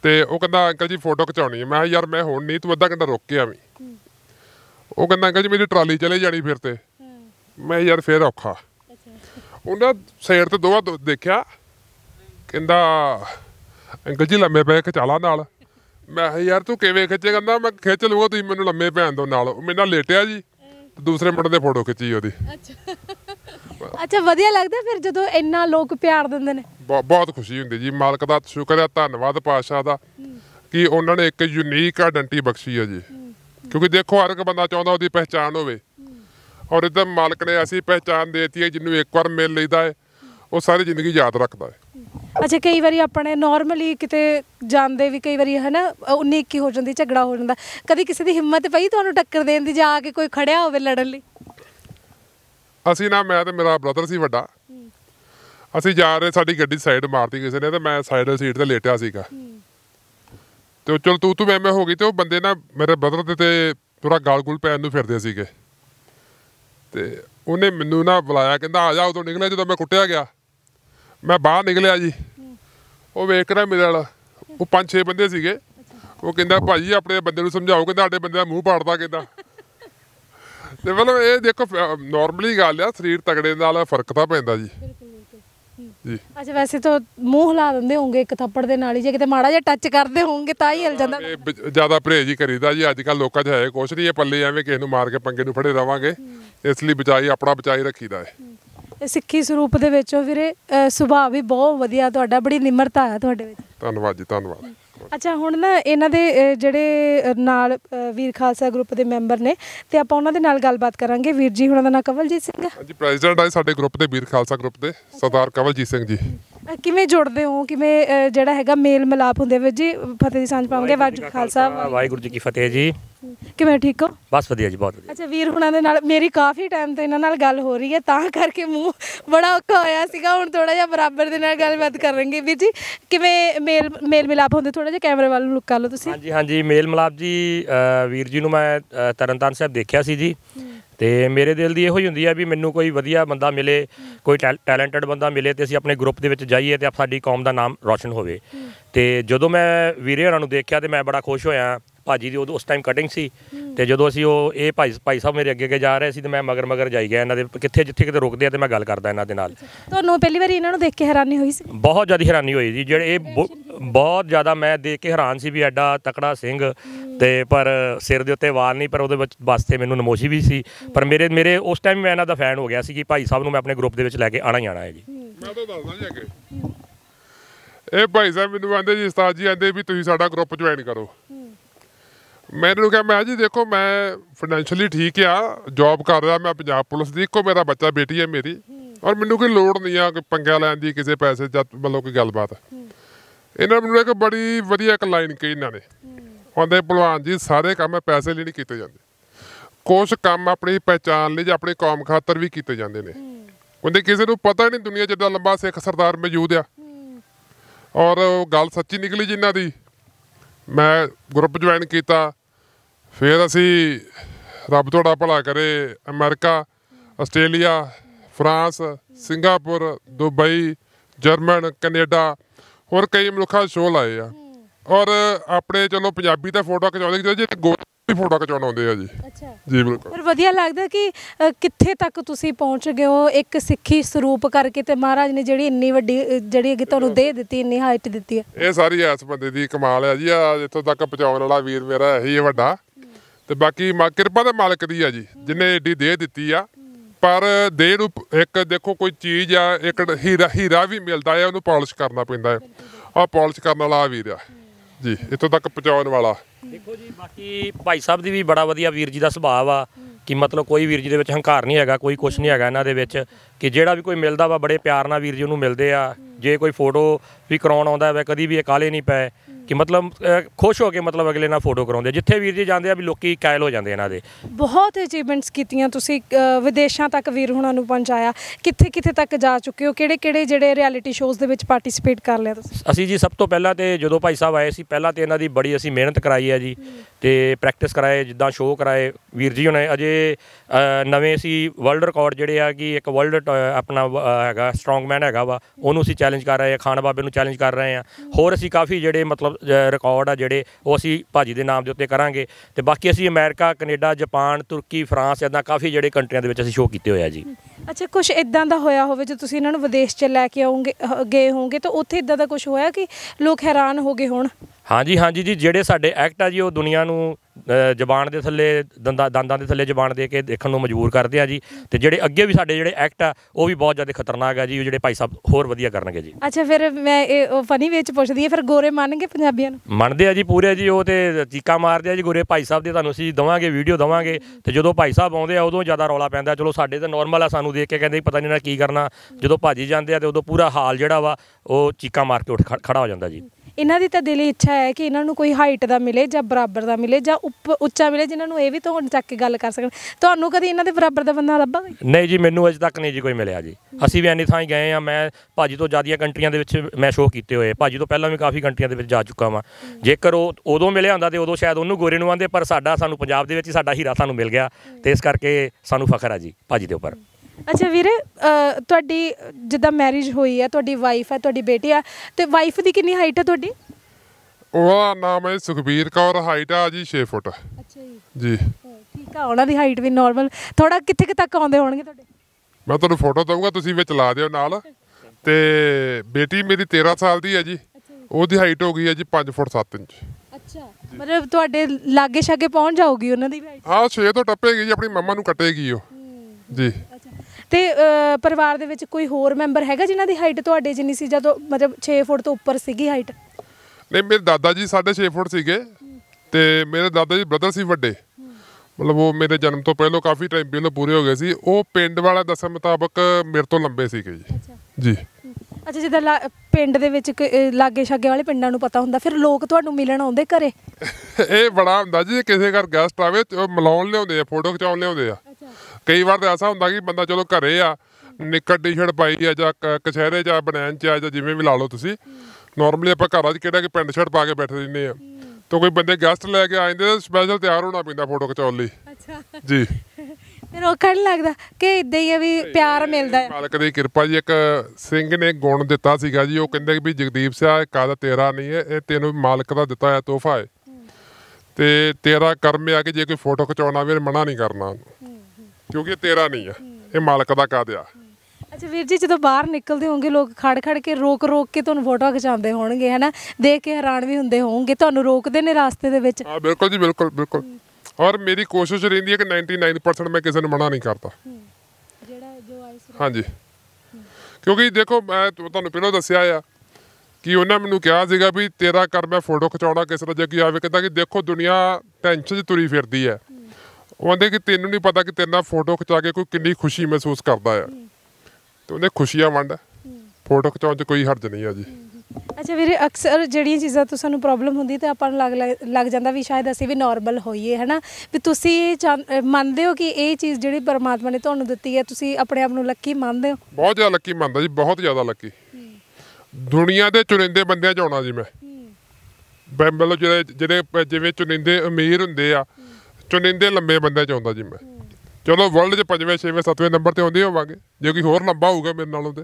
ਤੇ ਉਹ ਕਹਿੰਦਾ ਅੰਕਲ ਜੀ ਫੋਟੋ ਖਿਚਾਉਣੀ ਹੈ ਮੈਂ ਕਿਹਾ ਯਾਰ ਮੈਂ ਹੁਣ ਨਹੀਂ ਤੂੰ ਅੱਧਾ ਘੰਟਾ ਰੁਕ ਕੇ ਆਵੀਂ ਉਹ ਕਹਿੰਦਾ ਅੰਕਲ ਜੀ ਮੇਰੀ ਟਰਾਲੀ ਚਲੇ ਜਾਣੀ ਫਿਰ ਤੇ ਮੈਂ ਯਾਰ ਫੇਰ ਔਖਾ ਉਹਨਾਂ ਸਾਈਡ ਤੇ ਦੋਵਾਂ ਦੇਖਿਆ ਕਹਿੰਦਾ ਅੰਕਲ ਜੀ ਲੰਮੇ ਕੇ ਚਾਲਾ ਨਾਲ ਮੈਂ ਕਿਹਾ ਯਾਰ ਤੂੰ ਕਿਵੇਂ ਖਿੱਚੇ ਕਹਿੰਦਾ ਮੈਂ ਖਿੱਚ ਲੂਗਾ ਤੁਸੀਂ ਮੈਨੂੰ ਲੰਮੇ ਪੈਣ ਦੋ ਨਾਲ ਮੇਰੇ ਨਾਲ ਲੇਟਿਆ ਜੀ ਦੂਸਰੇ ਮੁੰਡੇ ਦੇ ਫੋਟੋ ਖਿੱਚੀ ਉਹਦੀ ਅੱਛਾ ਅੱਛਾ ਵਧੀਆ ਲੱਗਦਾ ਫਿਰ ਜਦੋਂ ਇੰਨਾ ਲੋਕ ਪਿਆਰ ਦਿੰਦੇ ਨੇ ਬਹੁਤ ਖੁਸ਼ੀ ਹੁੰਦੀ ਜੀ ਮਾਲਕ ਦਾ ਸ਼ੁਕਰ ਹੈ ਧੰਨਵਾਦ ਪਾਸ਼ਾ ਦਾ ਕਿ ਉਹਨਾਂ ਨੇ ਇੱਕ ਯੂਨੀਕ ਆਇਡੈਂਟੀ ਬਖਸ਼ੀ ਹੈ ਜੀ ਕਿਉਂਕਿ ਦੇਖੋ ਹਰ ਇੱਕ ਬੰਦਾ ਚਾਹੁੰਦਾ ਉਹਦੀ ਪਹਿਚਾਨ ਹੋਵੇ ਔਰ ਇਦਾਂ ਮਾਲਕ ਨੇ ਐਸੀ ਪਹਿਚਾਣ ਦੇਤੀ ਹੈ ਜਿੰਨੂੰ ਇੱਕ ਵਾਰ ਮਿਲ ਲਈਦਾ ਹੈ ਉਹ ਸਾਰੀ ਜ਼ਿੰਦਗੀ ਯਾਦ ਰੱਖਦਾ ਹੈ ਅੱਛਾ ਕਈ ਵਾਰੀ ਆਪਣੇ ਨਾਰਮਲੀ ਕਿਤੇ ਜਾਂਦੇ ਵੀ ਕਈ ਵਾਰੀ ਹਨਾ 19 21 ਹੋ ਜਾਂਦੀ ਝਗੜਾ ਹੋ ਜਾਂਦਾ ਕਦੀ ਕਿਸੇ ਦੀ ਹਿੰਮਤ ਪਈ ਤੁਹਾਨੂੰ ਟੱਕਰ ਦੇਣ ਦੀ ਜਾ ਕੇ ਕੋਈ ਖੜਿਆ ਹੋਵੇ ਲੜਨ ਲਈ ਅਸੀਂ ਨਾ ਮੈਂ ਤੇ ਮੇਰਾ ਬ੍ਰਦਰ ਸੀ ਵੱਡਾ ਅਸੀਂ ਜਾ ਰਹੇ ਸਾਡੀ ਗੱਡੀ ਸਾਈਡ ਮਾਰਤੀ ਕਿਸੇ ਨੇ ਤੇ ਮੈਂ ਸਾਈਡ ਸੀਟ ਤੇ ਲੇਟਿਆ ਸੀਗਾ ਤੇ ਚਲ ਤੂੰ ਤੂੰ ਮੈਂ ਮੈਂ ਹੋ ਗਈ ਤੇ ਉਹ ਬੰਦੇ ਨਾ ਮੇਰੇ ਬ੍ਰਦਰ ਦੇ ਤੇ ਪੂਰਾ ਗਾਲ-ਗੁਲ ਪੈਣ ਨੂੰ ਫਿਰਦੇ ਸੀਗੇ ਤੇ ਉਹਨੇ ਮੈਨੂੰ ਨਾ ਬੁਲਾਇਆ ਕਹਿੰਦਾ ਆ ਜਾ ਉਦੋਂ ਨਿਕਲਿਆ ਜਦੋਂ ਮੈਂ ਕੁੱਟਿਆ ਗਿਆ ਮੈਂ ਬਾਹਰ ਨਿਕਲਿਆ ਜੀ ਉਹ ਵੇਖ ਰਿਹਾ ਮੇਰੇ ਨਾਲ ਉਹ ਪੰਜ ਛੇ ਬੰਦੇ ਸੀਗੇ ਉਹ ਕਹਿੰਦਾ ਭਾਜੀ ਆਪਣੇ ਬੰਦੇ ਨੂੰ ਸਮਝਾਓ ਕਹਿੰਦਾ ਸਾਡੇ ਬੰਦੇ ਦਾ ਮੂੰਹ ਪਾੜਦਾ ਕਹਿੰਦਾ ਤੇ ਮਤਲਬ ਇਹ ਦੇਖੋ ਨਾਰਮਲੀ ਗੱਲ ਆ ਸਰੀਰ ਤਗੜੇ ਨਾਲ ਫਰਕ ਤਾਂ ਪੈਂਦਾ ਜੀ ਜੀ ਅੱਛਾ ਵੈਸੇ ਤਾਂ ਮੂੰਹ ਹਿਲਾ ਦਿੰਦੇ ਹੋਗੇ ਇੱਕ ਥੱਪੜ ਦੇ ਨਾਲ ਹੀ ਜੇ ਕਿਤੇ ਮਾੜਾ ਜਿਹਾ ਟੱਚ ਕਰਦੇ ਹੋਗੇ ਤਾਂ ਹੀ ਹਿਲ ਜਾਂਦਾ ਜਿਆਦਾ ਪਰਹੇਜ ਹੀ ਕਰੀਦਾ ਜੀ ਅੱਜ ਕੱਲ ਲੋਕਾਂ 'ਚ ਹੈ ਕੁਛ ਨਹੀਂ ਇਹ ਪੱਲੇ ਐਵੇਂ ਕਿਸੇ ਨੂੰ ਮਾਰ ਕੇ ਪੰਗੇ ਨੂੰ ਫੜੇ ਰਵਾਂਗੇ ਇਸ ਲਈ ਬਚਾਈ ਆਪਣਾ ਬਚਾਈ ਰੱਖੀਦਾ ਹੈ ਇਹ ਸਿੱਖੀ ਸਰੂਪ ਦੇ ਵਿੱਚੋਂ ਵੀਰੇ ਸੁਭਾਅ ਵੀ ਬਹੁਤ ਵਧੀਆ ਤੁਹਾਡਾ ਬੜੀ ਨਿਮਰਤਾ ਹੈ ਤੁਹਾਡੇ ਵਿੱਚ ਧੰਨਵਾਦ ਜੀ ਧੰਨਵਾਦ ਅੱਛਾ ਹੁਣ ਨਾ ਇਹਨਾਂ ਦੇ ਜਿਹੜੇ ਨਾਲ ਵੀਰ ਖਾਲਸਾ ਗਰੁੱਪ ਦੇ ਮੈਂਬਰ ਨੇ ਤੇ ਆਪਾਂ ਉਹਨਾਂ ਦੇ ਨਾਲ ਗੱਲਬਾਤ ਕਰਾਂਗੇ ਵੀਰ ਜੀ ਹੁਣਾਂ ਦਾ ਨਾਮ ਕਵਲਜੀਤ ਸਿੰਘ ਹੈ ਹਾਂਜੀ ਪ੍ਰੈਜ਼ੀਡੈਂਟ ਆ ਸਾਡੇ ਗਰੁੱਪ ਦੇ ਵੀਰ ਖਾਲਸਾ ਗਰੁੱਪ ਦੇ ਸਰਦਾਰ ਕਵਲਜੀਤ ਸਿੰਘ ਜੀ ਕਿਵੇਂ ਜੁੜਦੇ ਹੋ ਕਿਵੇਂ ਜਿਹੜਾ ਹੈਗਾ ਮੇਲ ਮਿਲਾਪ ਹੁੰਦੇ ਵਿੱਚ ਜੀ ਫਤਿਹ ਦੀ ਸਾਂਝ ਪਾਉਂਗੇ ਖਾਲਸਾ ਵਾਹਿਗੁਰੂ ਜੀ ਕੀ ਫਤਿਹ ਜੀ ਕਿਵੇਂ ਠੀਕ ਹੋ ਬਸ ਵਧੀਆ ਜੀ ਬਹੁਤ ਵਧੀਆ ਅੱਛਾ ਵੀਰ ਹੁਣਾਂ ਦੇ ਨਾਲ ਮੇਰੀ ਕਾਫੀ ਟਾਈਮ ਤੋਂ ਇਹਨਾਂ ਨਾਲ ਗੱਲ ਹੋ ਰਹੀ ਹੈ ਤਾਂ ਕਰਕੇ ਮੂੰਹ ਬੜਾ ਔਖਾ ਹੋਇਆ ਸੀਗਾ ਹੁਣ ਥੋੜਾ ਜਿਹਾ ਬਰਾਬਰ ਦੇ ਨਾਲ ਗੱਲਬਾਤ ਕਰਾਂਗੇ ਵੀਰ ਜੀ ਕਿਵੇਂ ਮੇਲ ਮੇਲ ਮਿਲਾਪ ਹੁੰਦੇ ਥੋੜਾ ਜਿਹਾ ਕੈਮਰੇ ਵੱਲ ਨੂੰ ਲੁੱਕ ਕਰ ਲਓ ਤੁਸੀਂ ਹਾਂਜੀ ਹਾਂਜੀ ਮੇਲ ਮਿਲਾਪ ਜੀ ਵੀਰ ਜੀ ਨੂੰ ਮੈਂ ਤਰਨਤਾਰਨ ਸਾਹਿਬ ਦੇਖਿਆ ਸੀ ਜੀ ਤੇ ਮੇਰੇ ਦਿਲ ਦੀ ਇਹੋ ਹੀ ਹੁੰਦੀ ਆ ਵੀ ਮੈਨੂੰ ਕੋਈ ਵਧੀਆ ਬੰਦਾ ਮਿਲੇ ਕੋਈ ਟੈਲੈਂਟਡ ਬੰਦਾ ਮਿਲੇ ਤੇ ਅਸੀਂ ਆਪਣੇ ਗਰੁੱਪ ਦੇ ਵਿੱਚ ਜਾਈਏ ਤੇ ਸਾਡੀ ਕੌਮ ਦਾ ਨਾਮ ਰੌਸ਼ਨ ਹੋਵੇ ਤੇ ਜਦੋਂ ਮੈਂ ਵੀਰੇ ਹਰਾਂ ਨੂੰ ਦੇਖਿਆ ਤੇ ਮੈਂ ਬੜਾ ਖੁਸ਼ ਹੋਇਆ ਭਾਜੀ ਦੀ ਉਸ ਟਾਈਮ ਕਟਿੰਗ ਸੀ ਤੇ ਜਦੋਂ ਅਸੀਂ ਉਹ ਇਹ ਭਾਈ ਭਾਈ ਸਾਹਿਬ ਮੇਰੇ ਅੱਗੇ ਅੱਗੇ ਜਾ ਰਹੇ ਸੀ ਤੇ ਮੈਂ ਮਗਰ ਮਗਰ ਜਾਈ ਗਿਆ ਇਹਨਾਂ ਦੇ ਕਿੱਥੇ ਜਿੱਥੇ ਕਿਤੇ ਰੁਕਦੇ ਆ ਤੇ ਮੈਂ ਗੱਲ ਕਰਦਾ ਇਹਨਾਂ ਦੇ ਨਾਲ ਤੁਹਾਨੂੰ ਪਹਿਲੀ ਵਾਰੀ ਇਹਨਾਂ ਨੂੰ ਦੇਖ ਕੇ ਹੈਰਾਨੀ ਹੋਈ ਸੀ ਬਹੁਤ ਜ਼ਿਆਦਾ ਹੈਰਾਨੀ ਹੋਈ ਜੀ ਜਿਹੜੇ ਇਹ ਬਹੁਤ ਜ਼ਿਆਦਾ ਮੈਂ ਦੇਖ ਕੇ ਹੈਰਾਨ ਸੀ ਵੀ ਐਡਾ ਤਕੜਾ ਸਿੰਘ ਤੇ ਪਰ ਸਿਰ ਦੇ ਉੱਤੇ ਵਾਲ ਨਹੀਂ ਪਰ ਉਹਦੇ ਵਿੱਚ ਵਾਸਤੇ ਮੈਨੂੰ ਨਮੋਸ਼ੀ ਵੀ ਸੀ ਪਰ ਮੇਰੇ ਮੇਰੇ ਉਸ ਟਾਈਮ ਮੈਂ ਇਹਨਾਂ ਦਾ ਫੈਨ ਹੋ ਗਿਆ ਸੀ ਕਿ ਭਾਈ ਸਾਹਿਬ ਨੂੰ ਮੈਂ ਆਪਣੇ ਗਰੁੱਪ ਦੇ ਵਿੱਚ ਲੈ ਕੇ ਆਣਾ ਹੀ ਆਣਾ ਹੈ ਜੀ ਮੈਂ ਤਾਂ ਦੱਸਦਾ ਜੀ ਅੱਗੇ ਇਹ ਭਾਈ ਸਾਹਿਬ ਮੈਨੂੰ ਆਂਦੇ ਜੀ ਉਸਤਾਦ ਜੀ ਆਂਦੇ ਵੀ ਤੁਸੀਂ ਸਾਡਾ ਗਰੁੱਪ ਜੁਆਇਨ ਕਰੋ ਮੈਂ ਨੂੰ ਕਿਹਾ ਮੈਂ ਜੀ ਦੇਖੋ ਮੈਂ ਫਾਈਨੈਂਸ਼ੀਅਲੀ ਠੀਕ ਆ ਜੌਬ ਕਰ ਰਿਹਾ ਮੈਂ ਪੰਜਾਬ ਪੁਲਿਸ ਦੀ ਇੱਕੋ ਮੇਰਾ ਬੱਚਾ ਬੇਟੀ ਹੈ ਮੇਰੀ ਔਰ ਮੈਨੂੰ ਕੋਈ ਲੋੜ ਨਹੀਂ ਆ ਕੋਈ ਪੰਗਾ ਲੈਣ ਦੀ ਕਿਸੇ ਪੈਸੇ ਜਾਂ ਮਤਲਬ ਕੋਈ ਗੱਲਬਾਤ ਇਹਨਾਂ ਮੈਨੂੰ ਇੱਕ ਬੜੀ ਵਧੀਆ ਇੱਕ ਲਾਈਨ ਕਹੀ ਇਹਨਾਂ ਨੇ ਹੁੰਦੇ ਭਲਵਾਨ ਜੀ ਸਾਰੇ ਕੰਮ ਪੈਸੇ ਲਈ ਨਹੀਂ ਕੀਤੇ ਜਾਂਦੇ ਕੁਝ ਕੰਮ ਆਪਣੀ ਪਛਾਣ ਲਈ ਜਾਂ ਆਪਣੀ ਕੌਮ ਖਾਤਰ ਵੀ ਕੀਤੇ ਜਾਂਦੇ ਨੇ ਉਹਦੇ ਕਿਸੇ ਨੂੰ ਪਤਾ ਨਹੀਂ ਦੁਨੀਆ ਜਿੱਦਾਂ ਲੰਬਾ ਸਿੱਖ ਸਰਦਾਰ ਮੌਜੂਦ ਆ ਔਰ ਗੱਲ ਸੱਚੀ ਨਿਕਲੀ ਜਿੰਨਾਂ ਦੀ ਮੈਂ ਗਰੁੱਪ ਜੁਆਇਨ ਕੀਤਾ ਫਿਰ ਅਸੀਂ ਰੱਬ ਤੁਹਾਡਾ ਭਲਾ ਕਰੇ America Australia France Singapore Dubai German Canada ਹੋਰ ਕਈ ਮੁਲਕਾਂ ਸ਼ੋਅ ਲਾਏ ਆ ਔਰ ਆਪਣੇ ਚਲੋ ਪੰਜਾਬੀ ਤਾਂ ਫੋਟੋ ਖਿਚਾਉਂਦੇ ਜੀ ਗੋਲ ਫੋਟੋ ਖਿਚਾਉਣ ਆਉਂਦੇ ਆ ਜੀ ਅੱਛਾ ਜੀ ਬਿਲਕੁਲ ਪਰ ਵਧੀਆ ਲੱਗਦਾ ਕਿ ਕਿੱਥੇ ਤੱਕ ਤੁਸੀਂ ਪਹੁੰਚ ਗਏ ਹੋ ਇੱਕ ਸਿੱਖੀ ਸਰੂਪ ਕਰਕੇ ਤੇ ਮਹਾਰਾਜ ਨੇ ਜਿਹੜੀ ਇੰਨੀ ਵੱਡੀ ਜਿਹੜੀ ਅਗੇ ਤੁਹਾਨੂੰ ਦੇ ਦਿੱਤੀ ਇੰਨੀ ਹਾਈਟ ਦਿੱਤੀ ਹੈ ਇਹ ਸਾਰੀ ਇਸ ਬੰਦੇ ਦੀ ਕਮਾਲ ਹੈ ਜੀ ਆ ਇੱਥੋਂ ਤੱਕ ਪਹੁੰਚਾਉਣ ਵਾਲਾ ਵੀਰ ਮੇਰਾ ਇਹੀ ਹੈ ਵੱਡਾ ਤੇ ਬਾਕੀ ਮਾ ਕਿਰਪਾ ਦੇ ਮਾਲਕ ਦੀ ਆ ਜੀ ਜਿਨੇ ਏਡੀ ਦੇ ਦਿੱਤੀ ਆ ਪਰ ਦੇ ਨੂੰ ਇੱਕ ਦੇਖੋ ਕੋਈ ਚੀਜ਼ ਆ ਇੱਕ ਹੀਰਾ ਹੀਰਾ ਵੀ ਮਿਲਦਾ ਹੈ ਉਹਨੂੰ ਪਾਲਿਸ਼ ਕਰਨਾ ਪੈਂਦਾ ਆ ਆ ਪਾਲਿਸ਼ ਕਰਨ ਵਾਲਾ ਵੀਰ ਆ ਜੀ ਇੱਥੋਂ ਤੱਕ ਪਹੁੰਚਾਉਣ ਵਾਲਾ ਦੇਖੋ ਜੀ ਬਾਕੀ ਭਾਈ ਸਾਹਿਬ ਦੀ ਵੀ ਬੜਾ ਵਧੀਆ ਵੀਰ ਜੀ ਦਾ ਸੁਭਾਅ ਆ ਕਿ ਮਤਲਬ ਕੋਈ ਵੀਰ ਜੀ ਦੇ ਵਿੱਚ ਹੰਕਾਰ ਨਹੀਂ ਹੈਗਾ ਕੋਈ ਕੁਝ ਨਹੀਂ ਹੈਗਾ ਇਹਨਾਂ ਦੇ ਵਿੱਚ ਕਿ ਜਿਹੜਾ ਵੀ ਕੋਈ ਮਿਲਦਾ ਵਾ ਬੜੇ ਪਿਆਰ ਨਾਲ ਵੀਰ ਜੀ ਉਹਨੂੰ ਮਿਲਦੇ ਆ ਜੇ ਕੋਈ ਫੋਟੋ ਵੀ ਕਰਾਉਣ ਆਉਂਦਾ ਵਾ ਕਦੀ ਵੀ ਇਹ ਕਾਲੇ ਨਹੀਂ ਪਏ ਕਿ ਮਤਲਬ ਖੁਸ਼ ਹੋ ਕੇ ਮਤਲਬ ਅਗਲੇ ਨਾਲ ਫੋਟੋ ਕਰਾਉਂਦੇ ਜਿੱਥੇ ਵੀਰ ਜੀ ਜਾਂਦੇ ਆ ਵੀ ਲੋਕੀ ਕਾਇਲ ਹੋ ਜਾਂਦੇ ਇਹਨਾਂ ਦੇ ਬਹੁਤ ਅਚੀਵਮੈਂਟਸ ਕੀਤੀਆਂ ਤੁਸੀਂ ਵਿਦੇਸ਼ਾਂ ਤੱਕ ਵੀਰ ਹੁਣਾਂ ਨੂੰ ਪਹੁੰਚਾਇਆ ਕਿੱਥੇ ਕਿੱਥੇ ਤੱਕ ਜਾ ਚੁੱਕੇ ਹੋ ਕਿਹੜੇ ਕਿਹੜੇ ਜਿਹੜੇ ਰਿਐਲਿਟੀ ਸ਼ੋਜ਼ ਦੇ ਵਿੱਚ ਪਾਰਟਿਸਿਪੇਟ ਕਰ ਲਿਆ ਤੁਸੀਂ ਅਸੀਂ ਜੀ ਸਭ ਤੋਂ ਪਹਿਲਾਂ ਤੇ ਜਦੋਂ ਭਾਈ ਸਾਹਿਬ ਆਏ ਸੀ ਪਹਿਲਾਂ ਤੇ ਇਹਨਾਂ ਦੀ ਬੜੀ ਅਸੀਂ ਮਿਹਨਤ ਕਰਾਈ ਹੈ ਜੀ ਤੇ ਪ੍ਰੈਕਟਿਸ ਕਰਾਏ ਜਿੱਦਾਂ ਸ਼ੋਅ ਕਰਾਏ ਵੀਰ ਜੀ ਹੁਣੇ ਅਜੇ ਨਵੇਂ ਸੀ ਵਰਲਡ ਰਿਕਾਰਡ ਜਿਹੜੇ ਆ ਕਿ ਇੱਕ ਵਰਲਡ ਆਪਣਾ ਹੈਗਾ ਸਟਰੋਂਗ ਮੈਨ ਹੈਗਾ ਵਾ ਉਹਨੂੰ ਅਸੀਂ ਚੈਲੰਜ ਕਰ ਰਹੇ ਆ ਖਾਨ ਬਾਬੇ ਨੂੰ ਚੈਲੰਜ ਕਰ ਰਹੇ ਆ ਹੋਰ ਅਸੀਂ ਕਾਫੀ ਜਿਹੜੇ ਮਤਲਬ ਰਿਕਾਰਡ ਆ ਜਿਹੜੇ ਉਹ ਅਸੀਂ ਭਾਜੀ ਦੇ ਨਾਮ ਦੇ ਉੱਤੇ ਕਰਾਂਗੇ ਤੇ ਬਾਕੀ ਅਸੀਂ America Canada Japan Turkey France ਇਦਾਂ ਕਾਫੀ ਜਿਹੜੇ ਕੰਟਰੀਆਂ ਦੇ ਵਿੱਚ ਅਸੀਂ ਸ਼ੋਅ ਕੀਤੇ ਹੋਇਆ ਜੀ ਅੱਛਾ ਕੁਝ ਇਦਾਂ ਦਾ ਹੋਇਆ ਹੋਵੇ ਜੇ ਤੁਸੀਂ ਇਹਨਾਂ ਨੂੰ ਵਿਦੇਸ਼ 'ਚ ਲੈ ਕੇ ਆਉਂਗੇ ਗਏ ਹੋਵੋਗੇ ਤਾਂ ਉੱਥੇ ਇਦਾਂ ਦਾ ਕੁਝ ਹੋਇਆ ਕਿ ਲੋਕ ਹੈਰਾਨ ਹੋ ਗਏ ਹੋਣ ਹਾਂਜੀ ਹਾਂਜੀ ਜੀ ਜਿਹੜੇ ਸਾਡੇ ਐਕਟ ਆ ਜੀ ਉਹ ਦੁਨੀਆ ਨੂੰ ਜ਼ਬਾਨ ਦੇ ਥੱਲੇ ਦੰਦਾਂ ਦੰਦਾਂ ਦੇ ਥੱਲੇ ਜ਼ਬਾਨ ਦੇ ਕੇ ਦੇਖਣ ਨੂੰ ਮਜਬੂਰ ਕਰਦੇ ਆ ਜੀ ਤੇ ਜਿਹੜੇ ਅੱਗੇ ਵੀ ਸਾਡੇ ਜਿਹੜੇ ਐਕਟ ਆ ਉਹ ਵੀ ਬਹੁਤ ਜ਼ਿਆਦਾ ਖਤਰਨਾਕ ਆ ਜੀ ਉਹ ਜਿਹੜੇ ਭਾਈ ਸਾਹਿਬ ਹੋਰ ਵਧੀਆ ਕਰਨਗੇ ਜੀ ਅੱਛਾ ਫਿਰ ਮੈਂ ਇਹ ਫਨੀ ਵੇਚ ਪੁੱਛਦੀ ਆ ਫਿਰ ਗੋਰੇ ਮੰਨਗੇ ਪੰਜਾਬੀਆਂ ਨੂੰ ਮੰਨਦੇ ਆ ਜੀ ਪੂਰੇ ਜੀ ਉਹ ਤੇ ਚੀਕਾ ਮਾਰਦੇ ਆ ਜੀ ਗੋਰੇ ਭਾਈ ਸਾਹਿਬ ਦੇ ਤੁਹਾਨੂੰ ਅਸੀਂ ਦਵਾਂਗੇ ਵੀਡੀਓ ਦਵਾਂਗੇ ਤੇ ਜਦੋਂ ਭਾਈ ਸਾਹਿਬ ਆਉਂਦੇ ਆ ਉਦੋਂ ਜ਼ਿਆਦਾ ਰੌਲਾ ਪੈਂਦਾ ਚਲੋ ਸਾਡੇ ਤਾਂ ਨਾਰਮਲ ਆ ਸਾਨੂੰ ਦੇਖ ਕੇ ਕਹਿੰਦੇ ਪਤਾ ਨਹੀਂ ਇਹਨਾਂ ਕੀ ਕਰਨਾ ਜਦੋਂ ਭਾਜੀ ਜਾਂਦੇ ਆ ਤੇ ਉਦੋਂ ਪੂਰਾ ਹਾਲ ਜਿਹੜਾ ਵਾ ਉਹ ਚੀਕਾ ਮਾਰ ਕੇ ਉੱਠ ਖੜਾ ਹੋ ਜਾਂਦਾ ਜੀ ਇਹਨਾਂ ਦੀ ਤਾਂ ਦਿਲੀ ਇੱਛਾ ਹੈ ਕਿ ਇਹਨਾਂ ਨੂੰ ਕੋਈ ਹਾਈਟ ਦਾ ਮਿਲੇ ਜਾਂ ਬਰਾਬਰ ਦਾ ਮਿਲੇ ਜਾਂ ਉੱਪ ਉੱਚਾ ਮਿਲੇ ਜਿਨ੍ਹਾਂ ਨੂੰ ਇਹ ਵੀ ਤੋਂ ਚੱਕ ਕੇ ਗੱਲ ਕਰ ਸਕਣ ਤੁਹਾਨੂੰ ਕਦੀ ਇਹਨਾਂ ਦੇ ਬਰਾਬਰ ਦਾ ਬੰਦਾ ਲੱਭਾ ਨਹੀਂ ਜੀ ਮੈਨੂੰ ਅਜੇ ਤੱਕ ਨਹੀਂ ਜੀ ਕੋਈ ਮਿਲਿਆ ਜੀ ਅਸੀਂ ਵੀ ਐਨੀ ਥਾਂ ਹੀ ਗਏ ਆ ਮੈਂ ਭਾਜੀ ਤੋਂ ਜ਼ਿਆਦੀਆਂ ਕੰਟਰੀਆਂ ਦੇ ਵਿੱਚ ਮੈਂ ਸ਼ੋਅ ਕੀਤੇ ਹੋਏ ਭਾਜੀ ਤੋਂ ਪਹਿਲਾਂ ਵੀ ਕਾਫੀ ਕੰਟਰੀਆਂ ਦੇ ਵਿੱਚ ਜਾ ਚੁੱਕਾ ਵਾਂ ਜੇਕਰ ਉਹ ਉਦੋਂ ਮਿਲਿਆ ਹੁੰਦਾ ਤੇ ਉਦੋਂ ਸ਼ਾਇਦ ਉਹਨੂੰ ਗੋਰੇ ਨੂੰ ਆਂਦੇ ਪਰ ਸਾਡਾ ਸਾਨੂੰ ਪੰਜਾਬ ਦੇ ਵਿੱਚ ਹੀ ਸਾਡਾ ਹੀਰਾ ਸਾਨੂੰ ਮਿਲ ਗਿਆ ਤੇ ਇਸ ਕਰਕੇ ਸਾਨੂੰ ਫਖਰ ਆ ਜੀ ਭਾਜੀ ਦੇ ਉੱਪਰ ਅੱਛਾ ਵੀਰੇ ਤੁਹਾਡੀ ਜਿੱਦਾਂ ਮੈਰਿਜ ਹੋਈ ਹੈ ਤੁਹਾਡੀ ਵਾਈਫ ਹੈ ਤੁਹਾਡੀ ਬੇਟੀ ਹੈ ਤੇ ਵਾਈਫ ਦੀ ਕਿੰਨੀ ਹਾਈਟ ਹੈ ਤੁਹਾਡੀ ਉਹ ਨਾਮ ਹੈ ਸੁਖਬੀਰ ਕੌਰ ਹਾਈਟ ਆ ਜੀ 6 ਫੁੱਟ ਅੱਛਾ ਜੀ ਜੀ ਠੀਕ ਆ ਉਹਨਾਂ ਦੀ ਹਾਈਟ ਵੀ ਨਾਰਮਲ ਥੋੜਾ ਕਿੱਥੇ ਕਿ ਤੱਕ ਆਉਂਦੇ ਹੋਣਗੇ ਤੁਹਾਡੇ ਮੈਂ ਤੁਹਾਨੂੰ ਫੋਟੋ ਦਊਗਾ ਤੁਸੀਂ ਵਿੱਚ ਲਾ ਦਿਓ ਨਾਲ ਤੇ ਬੇਟੀ ਮੇਰੀ 13 ਸਾਲ ਦੀ ਹੈ ਜੀ ਉਹਦੀ ਹਾਈਟ ਹੋ ਗਈ ਹੈ ਜੀ 5 ਫੁੱਟ 7 ਇੰਚ ਅੱਛਾ ਮਤਲਬ ਤੁਹਾਡੇ ਲਾਗੇ ਛਾਗੇ ਪਹੁੰਚ ਜਾਊਗੀ ਉਹਨਾਂ ਦੀ ਹਾਈਟ ਹਾਂ 6 ਤੋਂ ਟੱਪੇਗੀ ਜੀ ਆਪਣੀ ਮੰਮਾ ਨੂੰ ਕੱਟੇਗੀ ਉਹ ਜੀ ਤੇ ਪਰਿਵਾਰ ਦੇ ਵਿੱਚ ਕੋਈ ਹੋਰ ਮੈਂਬਰ ਹੈਗਾ ਜਿਨ੍ਹਾਂ ਦੀ ਹਾਈਟ ਤੁਹਾਡੇ ਜਿੰਨੀ ਸੀ ਜਦੋਂ ਮਤਲਬ 6 ਫੁੱਟ ਤੋਂ ਉੱਪਰ ਸੀਗੀ ਹਾਈਟ ਨਹੀਂ ਮੇਰੇ ਦਾਦਾ ਜੀ 6.5 ਫੁੱਟ ਸੀਗੇ ਤੇ ਮੇਰੇ ਦਾਦਾ ਜੀ ਬ੍ਰਦਰ ਸੀ ਵੱਡੇ ਮਤਲਬ ਉਹ ਮੇਰੇ ਜਨਮ ਤੋਂ ਪਹਿਲਾਂ ਕਾਫੀ ਟਾਈਮ ਪਹਿਲਾਂ ਪੂਰੇ ਹੋ ਗਏ ਸੀ ਉਹ ਪਿੰਡ ਵਾਲਾ ਦੱਸਣ ਮੁਤਾਬਕ ਮੇਰੇ ਤੋਂ ਲੰਬੇ ਸੀਗੇ ਜੀ ਜੀ ਅੱਛਾ ਜਿੱਦਾਂ ਪਿੰਡ ਦੇ ਵਿੱਚ ਲਾਗੇ ਛਾਗੇ ਵਾਲੇ ਪਿੰਡਾਂ ਨੂੰ ਪਤਾ ਹੁੰਦਾ ਫਿਰ ਲੋਕ ਤੁਹਾਨੂੰ ਮਿਲਣ ਆਉਂਦੇ ਘਰੇ ਇਹ ਬੜਾ ਹੁੰਦਾ ਜੀ ਕਿਸੇ ਘਰ ਗੈਸਟ ਆਵੇ ਤੇ ਲਿਆਉਂਦੇ ਆ ਫੋਟੋ ਖਿਚਾਉਣ ਲਿਆਉਂਦੇ ਆ ਕਈ ਵਾਰ ਤਾਂ ਐਸਾ ਹੁੰਦਾ ਕਿ ਬੰਦਾ ਚਲੋ ਘਰੇ ਆ ਨਿੱਕਰ ਟੀ-ਸ਼ਰਟ ਪਾਈ ਆ ਜਾਂ ਕਛਹਿਰੇ ਜਾਂ ਬਨੈਣ ਚ ਆ ਜਾਂ ਜਿਵੇਂ ਵੀ ਲਾ ਲਓ ਤੁਸੀਂ ਨਾਰਮਲੀ ਆਪਾਂ ਘਰਾਂ 'ਚ ਕਿਹੜਾ ਕਿ ਪੈਂਟ ਸ਼ਰਟ ਪਾ ਕੇ ਬੈਠੇ ਰਹਿੰਦੇ ਆ ਤਾਂ ਕੋਈ ਬੰਦੇ ਗੈਸਟ ਲੈ ਕੇ ਆ ਜਾਂਦੇ ਤਾਂ ਸਪੈਸ਼ਲ ਤਿਆਰ ਹੋਣਾ ਪੈਂਦਾ ਫੋਟੋ ਖਚਾਉਣ ਲਈ ਅੱਛਾ ਜੀ ਫਿਰ ਉਹ ਨਹੀਂ ਲੱਗਦਾ ਕਿ ਇਦਾਂ ਹੀ ਆ ਵੀ ਪਿਆਰ ਮਿਲਦਾ ਹੈ ਮਾਲਕ ਦੀ ਕਿਰਪਾ ਜੀ ਇੱਕ ਸਿੰਘ ਨੇ ਗੁਣ ਦਿੱਤਾ ਸੀਗਾ ਜੀ ਉਹ ਕਹਿੰਦੇ ਵੀ ਜਗਦੀਪ ਸਿਆ ਕਾਦਾ ਤੇਰਾ ਨਹੀਂ ਹੈ ਇਹ ਤੈਨੂੰ ਮਾਲਕ ਦਾ ਦਿੱਤਾ ਹੋਇਆ ਤੋਹਫਾ ਹੈ ਤੇ ਤੇਰਾ ਕਰਮ ਆ ਕਿ ਜੇ ਕੋਈ ਫੋਟੋ ਖਚਾਉਣਾ ਵੀ ਮਨਾ ਨਹੀਂ ਕਰਨਾ ਕਿਉਂਕਿ ਇਹ ਤੇਰਾ ਨਹੀਂ ਆ ਇਹ ਮਾਲਕ ਦਾ ਕਾਦ ਆ ਅੱਛਾ ਵੀਰ ਜੀ ਜਦੋਂ ਬਾਹਰ ਨਿਕਲਦੇ ਹੋਗੇ ਲੋਕ ਖੜ ਖੜ ਕੇ ਰੋਕ ਰੋਕ ਕੇ ਤੁਹਾਨੂੰ ਫੋਟੋ ਖਿਚਾਉਂਦੇ ਹੋਣਗੇ ਹਨਾ ਦੇਖ ਕੇ ਹੈਰਾਨ ਵੀ ਹੁੰਦੇ ਹੋਵੋਗੇ ਤੁਹਾਨੂੰ ਰੋਕਦੇ ਨੇ ਰਾਸਤੇ ਦੇ ਵਿੱਚ ਹਾਂ ਬਿਲਕੁਲ ਜੀ ਬਿਲਕੁਲ ਬਿਲਕੁਲ ਔਰ ਮੇਰੀ ਕੋਸ਼ਿਸ਼ ਰਹਿੰਦੀ ਹੈ ਕਿ 99% ਮੈਂ ਕਿਸੇ ਨੂੰ ਮਨਾ ਨਹੀਂ ਕਰਦਾ ਜਿਹੜਾ ਜੋ ਆਈ ਹਾਂਜੀ ਕਿਉਂਕਿ ਦੇਖੋ ਮੈਂ ਤੁਹਾਨੂੰ ਪਹਿਲਾਂ ਦੱਸਿਆ ਆ ਕਿ ਉਹਨਾਂ ਮੈਨੂੰ ਕਿਹਾ ਸੀਗਾ ਵੀ ਤੇਰਾ ਕਰ ਮੈਂ ਫੋਟੋ ਖਿਚਾਉਣਾ ਕਿਸ ਤਰ੍ਹਾਂ ਕੀ ਆਵੇ ਕਹਿੰਦਾ ਕਿ ਦੇਖੋ ਦੁਨੀਆ ਟੈਨਸ਼ਨ 'ਚ ਤੁਰੀ ਫਿਰਦੀ ਹੈ ਉਹ ਕਹਿੰਦੇ ਕਿ ਤੈਨੂੰ ਨਹੀਂ ਪਤਾ ਕਿ ਤੇਰੇ ਨਾਲ ਫੋਟੋ ਖਿਚਾ ਕੇ ਕੋਈ ਕਿੰਨੀ ਖੁਸ਼ੀ ਮਹਿਸੂਸ ਕਰਦਾ ਆ ਤੇ ਉਹਨੇ ਖੁਸ਼ੀਆਂ ਵੰਡ ਫੋਟੋ ਖਿਚਾਉਣ 'ਚ ਕੋਈ ਹਰਜ ਨਹੀਂ ਆ ਜੀ ਅੱਛਾ ਵੀਰੇ ਅਕਸਰ ਜਿਹੜੀਆਂ ਚੀਜ਼ਾਂ ਤੋਂ ਸਾਨੂੰ ਪ੍ਰੋਬਲਮ ਹੁੰਦੀ ਤੇ ਆਪਾਂ ਨੂੰ ਲੱਗ ਲੱਗ ਜਾਂਦਾ ਵੀ ਸ਼ਾਇਦ ਅਸੀਂ ਵੀ ਨਾਰਮਲ ਹੋਈਏ ਹਨਾ ਵੀ ਤੁਸੀਂ ਮੰਨਦੇ ਹੋ ਕਿ ਇਹ ਚੀਜ਼ ਜਿਹੜੀ ਪਰਮਾਤਮਾ ਨੇ ਤੁਹਾਨੂੰ ਦਿੱਤੀ ਹੈ ਤੁਸੀਂ ਆਪਣੇ ਆਪ ਨੂੰ ਲੱਕੀ ਮੰਨਦੇ ਹੋ ਬਹੁਤ ਜ਼ਿਆਦਾ ਲੱਕੀ ਮੰਨਦਾ ਜੀ ਬਹੁਤ ਜ਼ਿਆਦਾ ਲੱਕੀ ਦੁਨੀਆ ਦੇ ਚੁਣਿੰਦੇ ਬੰਦਿਆਂ 'ਚ ਆਉਣਾ ਜੀ ਮੈਂ ਬੈਂਬਲ ਜਿਹੜੇ ਜਿਹੜੇ ਜਿਵੇਂ ਚੁਣਿੰਦੇ ਅਮੀਰ ਹੁੰਦੇ ਆ ਚੁਣਿੰਦੇ ਲੰਬੇ ਬੰਦੇ ਚ ਆਉਂਦਾ ਜੀ ਮੈਂ ਚਲੋ ਵਰਲਡ 'ਚ 5ਵੇਂ 6ਵੇਂ 7ਵੇਂ ਨੰਬਰ ਤੇ ਆਉਂਦੇ ਹੋਵਾਂਗੇ ਜੇ ਕੋਈ ਹੋਰ ਲੰਬਾ ਹੋਊਗਾ ਮੇਰੇ ਨਾਲੋਂ ਤੇ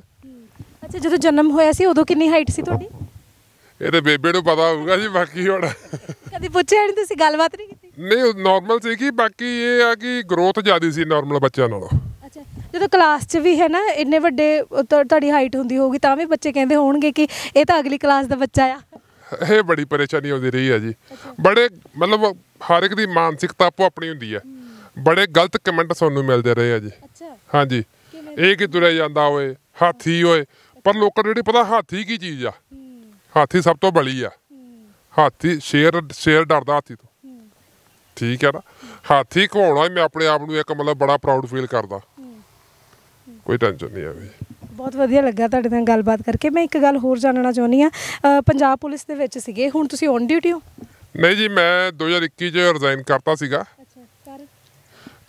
ਅੱਛਾ ਜਦੋਂ ਜਨਮ ਹੋਇਆ ਸੀ ਉਦੋਂ ਕਿੰਨੀ ਹਾਈਟ ਸੀ ਤੁਹਾਡੀ ਇਹ ਤੇ ਬੇਬੇ ਨੂੰ ਪਤਾ ਹੋਊਗਾ ਜੀ ਬਾਕੀ ਹੁਣ ਕਦੀ ਪੁੱਛਿਆ ਨਹੀਂ ਤੁਸੀਂ ਗੱਲਬਾਤ ਨਹੀਂ ਕੀਤੀ ਨਹੀਂ ਨਾਰਮਲ ਸੀ ਕਿ ਬਾਕੀ ਇਹ ਆ ਕਿ ਗਰੋਥ ਜ਼ਿਆਦੀ ਸੀ ਨਾਰਮਲ ਬੱਚਿਆਂ ਨਾਲੋਂ ਅੱਛਾ ਜਦੋਂ ਕਲਾਸ 'ਚ ਵੀ ਹੈ ਨਾ ਇੰਨੇ ਵੱਡੇ ਤੁਹਾਡੀ ਹਾਈਟ ਹੁੰਦੀ ਹੋਊਗੀ ਤਾਂ ਵੀ ਬੱਚੇ ਕਹਿੰਦੇ ਹੋਣਗੇ ਕਿ ਇਹ ਤਾਂ ਅਗਲੀ ਕਲਾਸ ਦਾ ਬੱਚਾ ਆ ਇਹ ਬੜੀ ਪਰੇਸ਼ਾਨੀ ਆਉਂਦੀ ਰਹੀ ਆ ਜੀ ਬੜੇ ਮਤਲਬ ਹਰ ਇੱਕ ਦੀ ਮਾਨਸਿਕਤਾ ਆਪੋ ਆਪਣੀ ਹੁੰਦੀ ਹੈ ਬੜੇ ਗਲਤ ਕਮੈਂਟ ਸਾਨੂੰ ਮਿਲਦੇ ਰਹੇ ਆ ਜੀ ਹਾਂਜੀ ਇਹ ਕਿ ਤੁਰਿਆ ਜਾਂਦਾ ਓਏ ਹਾਥੀ ਓਏ ਪਰ ਲੋਕਾਂ ਨੂੰ ਜਿਹੜੀ ਪਤਾ ਹਾਥੀ ਕੀ ਚੀਜ਼ ਆ ਹਾਥੀ ਸਭ ਤੋਂ ਬਲੀ ਆ ਹਾਥੀ ਸ਼ੇਰ ਸ਼ੇਰ ਡਰਦਾ ਹਾਥੀ ਤੋਂ ਠੀਕ ਹੈ ਨਾ ਹਾਥੀ ਘਵਾਉਣਾ ਮੈਂ ਆਪਣੇ ਆਪ ਨੂੰ ਇੱਕ ਮਤਲਬ ਬੜਾ ਪ੍ਰਾਊਡ ਫੀਲ ਕਰਦਾ ਕੋਈ ਟੈਨਸ਼ਨ ਨਹੀਂ ਆ ਵੀ ਬਹੁਤ ਵਧੀਆ ਲੱਗਾ ਤੁਹਾਡੇ ਨਾਲ ਗੱਲਬਾਤ ਕਰਕੇ ਮੈਂ ਇੱਕ ਗੱਲ ਹੋਰ ਜਾਣਨਾ ਚਾਹੁੰਦੀ ਆ ਪੰਜਾਬ ਪੁਲਿਸ ਦੇ ਵਿੱਚ ਸੀਗੇ ਹੁਣ ਤੁਸੀਂ ਔਨ ਡਿਊਟੀ ਹੋ ਨਹੀਂ ਜੀ ਮੈਂ 2021 ਚ ਰਿਜ਼ਾਈਨ ਕਰਤਾ ਸੀਗਾ ਅੱਛਾ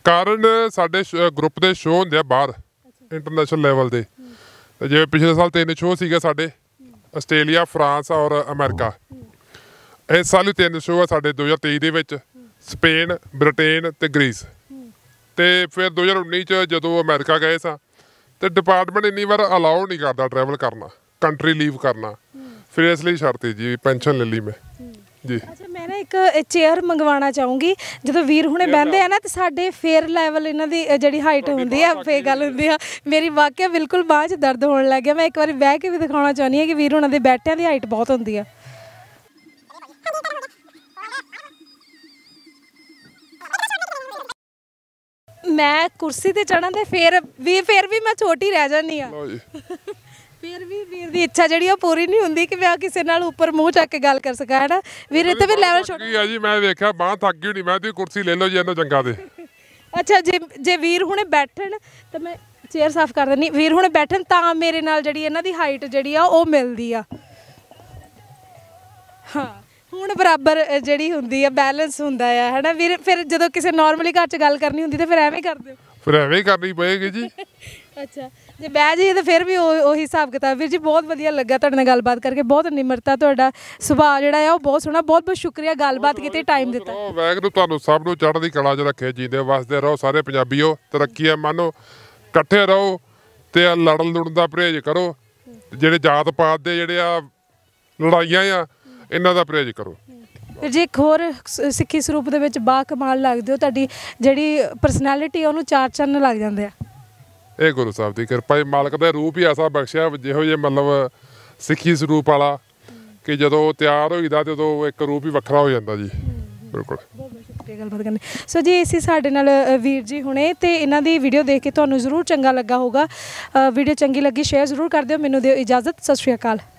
ਕਾਰਨ ਸਾਡੇ ਗਰੁੱਪ ਦੇ ਸ਼ੋਅ ਹੁੰਦੇ ਆ ਬਾਹਰ ਇੰਟਰਨੈਸ਼ਨਲ ਲੈਵਲ ਦੇ ਜਿਵੇਂ ਪਿਛਲੇ ਸਾਲ ਤਿੰਨ ਸ਼ੋਅ ਸੀਗੇ ਸਾਡੇ ਆਸਟ੍ਰੇਲੀਆ ਫਰਾਂਸ ਔਰ ਅਮਰੀਕਾ ਇਸ ਸਾਲ ਵੀ ਤਿੰਨ ਸ਼ੋਅ ਆ ਸਾਡੇ 2023 ਦੇ ਵਿੱਚ ਸਪੇਨ ਬ੍ਰਿਟੇਨ ਤੇ ਗ੍ਰੀਸ ਤੇ ਫਿਰ 2019 ਚ ਜਦੋਂ ਅਮਰੀਕਾ ਗਏ ਸਾਂ ਤੇ ਡਿਪਾਰਟਮੈਂਟ ਇੰਨੀ ਵਾਰ ਅਲਾਉ ਨਹੀਂ ਕਰਦਾ ਟਰੈਵਲ ਕਰਨਾ ਕੰਟਰੀ ਲੀਵ ਕਰਨਾ ਫਿਰ ਇਸ ਲਈ ਸ਼ਰਤ ਜੀ ਪੈਨਸ਼ਨ ਲੈ ਲਈ ਮੈਂ ਜੀ ਅੱਛਾ ਮੈਂ ਨਾ ਇੱਕ ਚੇਅਰ ਮੰਗਵਾਉਣਾ ਚਾਹੂੰਗੀ ਜਦੋਂ ਵੀਰ ਹੁਣੇ ਬੈੰਦੇ ਆ ਨਾ ਤੇ ਸਾਡੇ ਫੇਅਰ ਲੈਵਲ ਇਹਨਾਂ ਦੀ ਜਿਹੜੀ ਹਾਈਟ ਹੁੰਦੀ ਆ ਫੇ ਗੱਲ ਹੁੰਦੀ ਆ ਮੇਰੀ ਵਾਕਿਆ ਬਿਲਕੁਲ ਬਾਹ 'ਚ ਦਰਦ ਹੋਣ ਲੱਗ ਗਿਆ ਮੈਂ ਇੱਕ ਵਾਰੀ ਬਹਿ ਕੇ ਵੀ ਦਿਖਾਉਣਾ ਚਾਹੁੰਦੀ ਆ ਕਿ ਵੀਰ ਹੁਣਾਂ ਦੇ ਬੈਠਿਆਂ ਦੀ ਹਾਈਟ ਬਹੁਤ ਹੁੰਦੀ ਆ ਮੈਂ ਕੁਰਸੀ ਤੇ ਚੜਾਂ ਤੇ ਫੇਰ ਵੀ ਫੇਰ ਵੀ ਮੈਂ ਛੋਟੀ ਰਹਿ ਜਾਨੀ ਆ ਲਓ ਜੀ ਫਿਰ ਵੀ ਵੀਰ ਦੀ ਇੱਛਾ ਜਿਹੜੀ ਉਹ ਪੂਰੀ ਨਹੀਂ ਹੁੰਦੀ ਕਿ ਮੈਂ ਕਿਸੇ ਨਾਲ ਉੱਪਰ ਮੂੰਹ ਚੱਕ ਕੇ ਗੱਲ ਕਰ ਸਕਾਂ ਹੈ ਵੀਰ ਇੱਥੇ ਵੀ ਲੈਵਲ ਛੋਟਾ ਕੀ ਆ ਜੀ ਮੈਂ ਵੇਖਿਆ ਬਾਹ ਥੱਕ ਗਈ ਨਹੀਂ ਮੈਂ ਤੇ ਕੁਰਸੀ ਲੈ ਲਓ ਜੀ ਇਹਨੂੰ ਚੰਗਾ ਦੇ ਅੱਛਾ ਜੇ ਜੇ ਵੀਰ ਹੁਣੇ ਬੈਠਣ ਤਾਂ ਮੈਂ ਚੇਅਰ ਸਾਫ਼ ਕਰ ਦਿੰਨੀ ਵੀਰ ਹੁਣੇ ਬੈਠਣ ਤਾਂ ਮੇਰੇ ਨਾਲ ਜਿਹੜੀ ਇਹਨਾਂ ਦੀ ਹਾਈਟ ਜਿਹੜੀ ਆ ਉਹ ਮਿਲਦੀ ਆ ਹਾਂ ਹੁਣ ਬਰਾਬਰ ਜਿਹੜੀ ਹੁੰਦੀ ਆ ਬੈਲੈਂਸ ਹੁੰਦਾ ਆ ਹੈਨਾ ਵੀਰ ਫਿਰ ਜਦੋਂ ਕਿਸੇ ਨਾਰਮਲੀ ਘਰ 'ਚ ਗੱਲ ਕਰਨੀ ਹੁੰਦੀ ਤੇ ਫਿਰ ਐਵੇਂ ਕਰਦੇ ਹੋ ਫਿਰ ਐਵੇਂ ਕਰਨੀ ਪਏਗੀ ਜੀ ਅੱਛਾ ਜੇ ਬਹਿ ਜਾਈਏ ਤਾਂ ਫਿਰ ਵੀ ਉਹ ਉਹ ਹਿਸਾਬ ਕਿਤਾਬ ਵੀਰ ਜੀ ਬਹੁਤ ਵਧੀਆ ਲੱਗਾ ਤੁਹਾਡੇ ਨਾਲ ਗੱਲਬਾਤ ਕਰਕੇ ਬਹੁਤ ਨਿਮਰਤਾ ਤੁਹਾਡਾ ਸੁਭਾਅ ਜਿਹੜਾ ਹੈ ਉਹ ਬਹੁਤ ਸੋਹਣਾ ਬਹੁਤ ਬਹੁਤ ਸ਼ੁਕਰੀਆ ਗੱਲਬਾਤ ਕੀਤੀ ਟਾਈਮ ਦਿੱਤਾ ਵੈਗਰੂ ਤੁਹਾਨੂੰ ਸਭ ਨੂੰ ਚੜ੍ਹਦੀ ਕਲਾ 'ਚ ਰੱਖੇ ਜੀਂਦੇ ਵਸਦੇ ਰਹੋ ਸਾਰੇ ਪੰਜਾਬੀਓ ਤਰੱਕੀ ਹੈ ਮੰਨੋ ਇਕੱਠੇ ਰਹੋ ਤੇ ਆ ਲੜਨ ਲੁੜਨ ਦਾ ਪ੍ਰੇਜ ਕਰੋ ਜਿਹੜੇ ਜਾਤ ਪਾਤ ਦੇ ਜਿਹੜੇ ਆ ਲੜਾਈਆਂ ਆ ਇਹਨਾਂ ਦਾ ਪ੍ਰੇਜ ਕਰੋ ਜੇ ਜੀ ਇੱਕ ਹੋਰ ਸਿੱਖੀ ਸਰੂਪ ਦੇ ਵਿੱਚ ਬਾ ਕਮਾਲ ਲੱਗਦੇ ਹੋ ਤੁਹਾਡੀ ਜਿਹੜੀ ਪਰਸਨੈਲਿਟੀ ਉਹਨੂੰ ਚਾਰ ਚੰਨ ਲੱਗ ਜਾਂਦੇ ਆ ਇਹ ਗੁਰੂ ਸਾਹਿਬ ਦੀ ਕਿਰਪਾ ਹੀ ਮਾਲਕ ਦਾ ਰੂਪ ਹੀ ਐਸਾ ਬਖਸ਼ਿਆ ਜਿਹੋ ਜੇ ਮਤਲਬ ਸਿੱਖੀ ਸਰੂਪ ਵਾਲਾ ਕਿ ਜਦੋਂ ਤਿਆਰ ਹੋਈਦਾ ਤੇ ਉਦੋਂ ਇੱਕ ਰੂਪ ਹੀ ਵੱਖਰਾ ਹੋ ਜਾਂਦਾ ਜੀ ਬਿਲਕੁਲ ਗੱਲਬਾਤ ਕਰਨੀ ਸੋ ਜੀ ਇਸੇ ਸਾਡੇ ਨਾਲ ਵੀਰ ਜੀ ਹੁਣੇ ਤੇ ਇਹਨਾਂ ਦੀ ਵੀਡੀਓ ਦੇਖ ਕੇ ਤੁਹਾਨੂੰ ਜ਼ਰੂਰ ਚੰਗਾ ਲੱਗਾ ਹੋਗਾ ਵੀਡੀਓ ਚੰਗੀ ਲੱਗੀ ਸ਼ੇਅਰ ਜ਼ਰੂਰ ਕਰ ਦਿਓ ਮੈਨੂੰ ਦਿਓ ਇਜਾਜ਼ਤ ਸਤਿ ਸ਼੍ਰੀ ਅਕਾਲ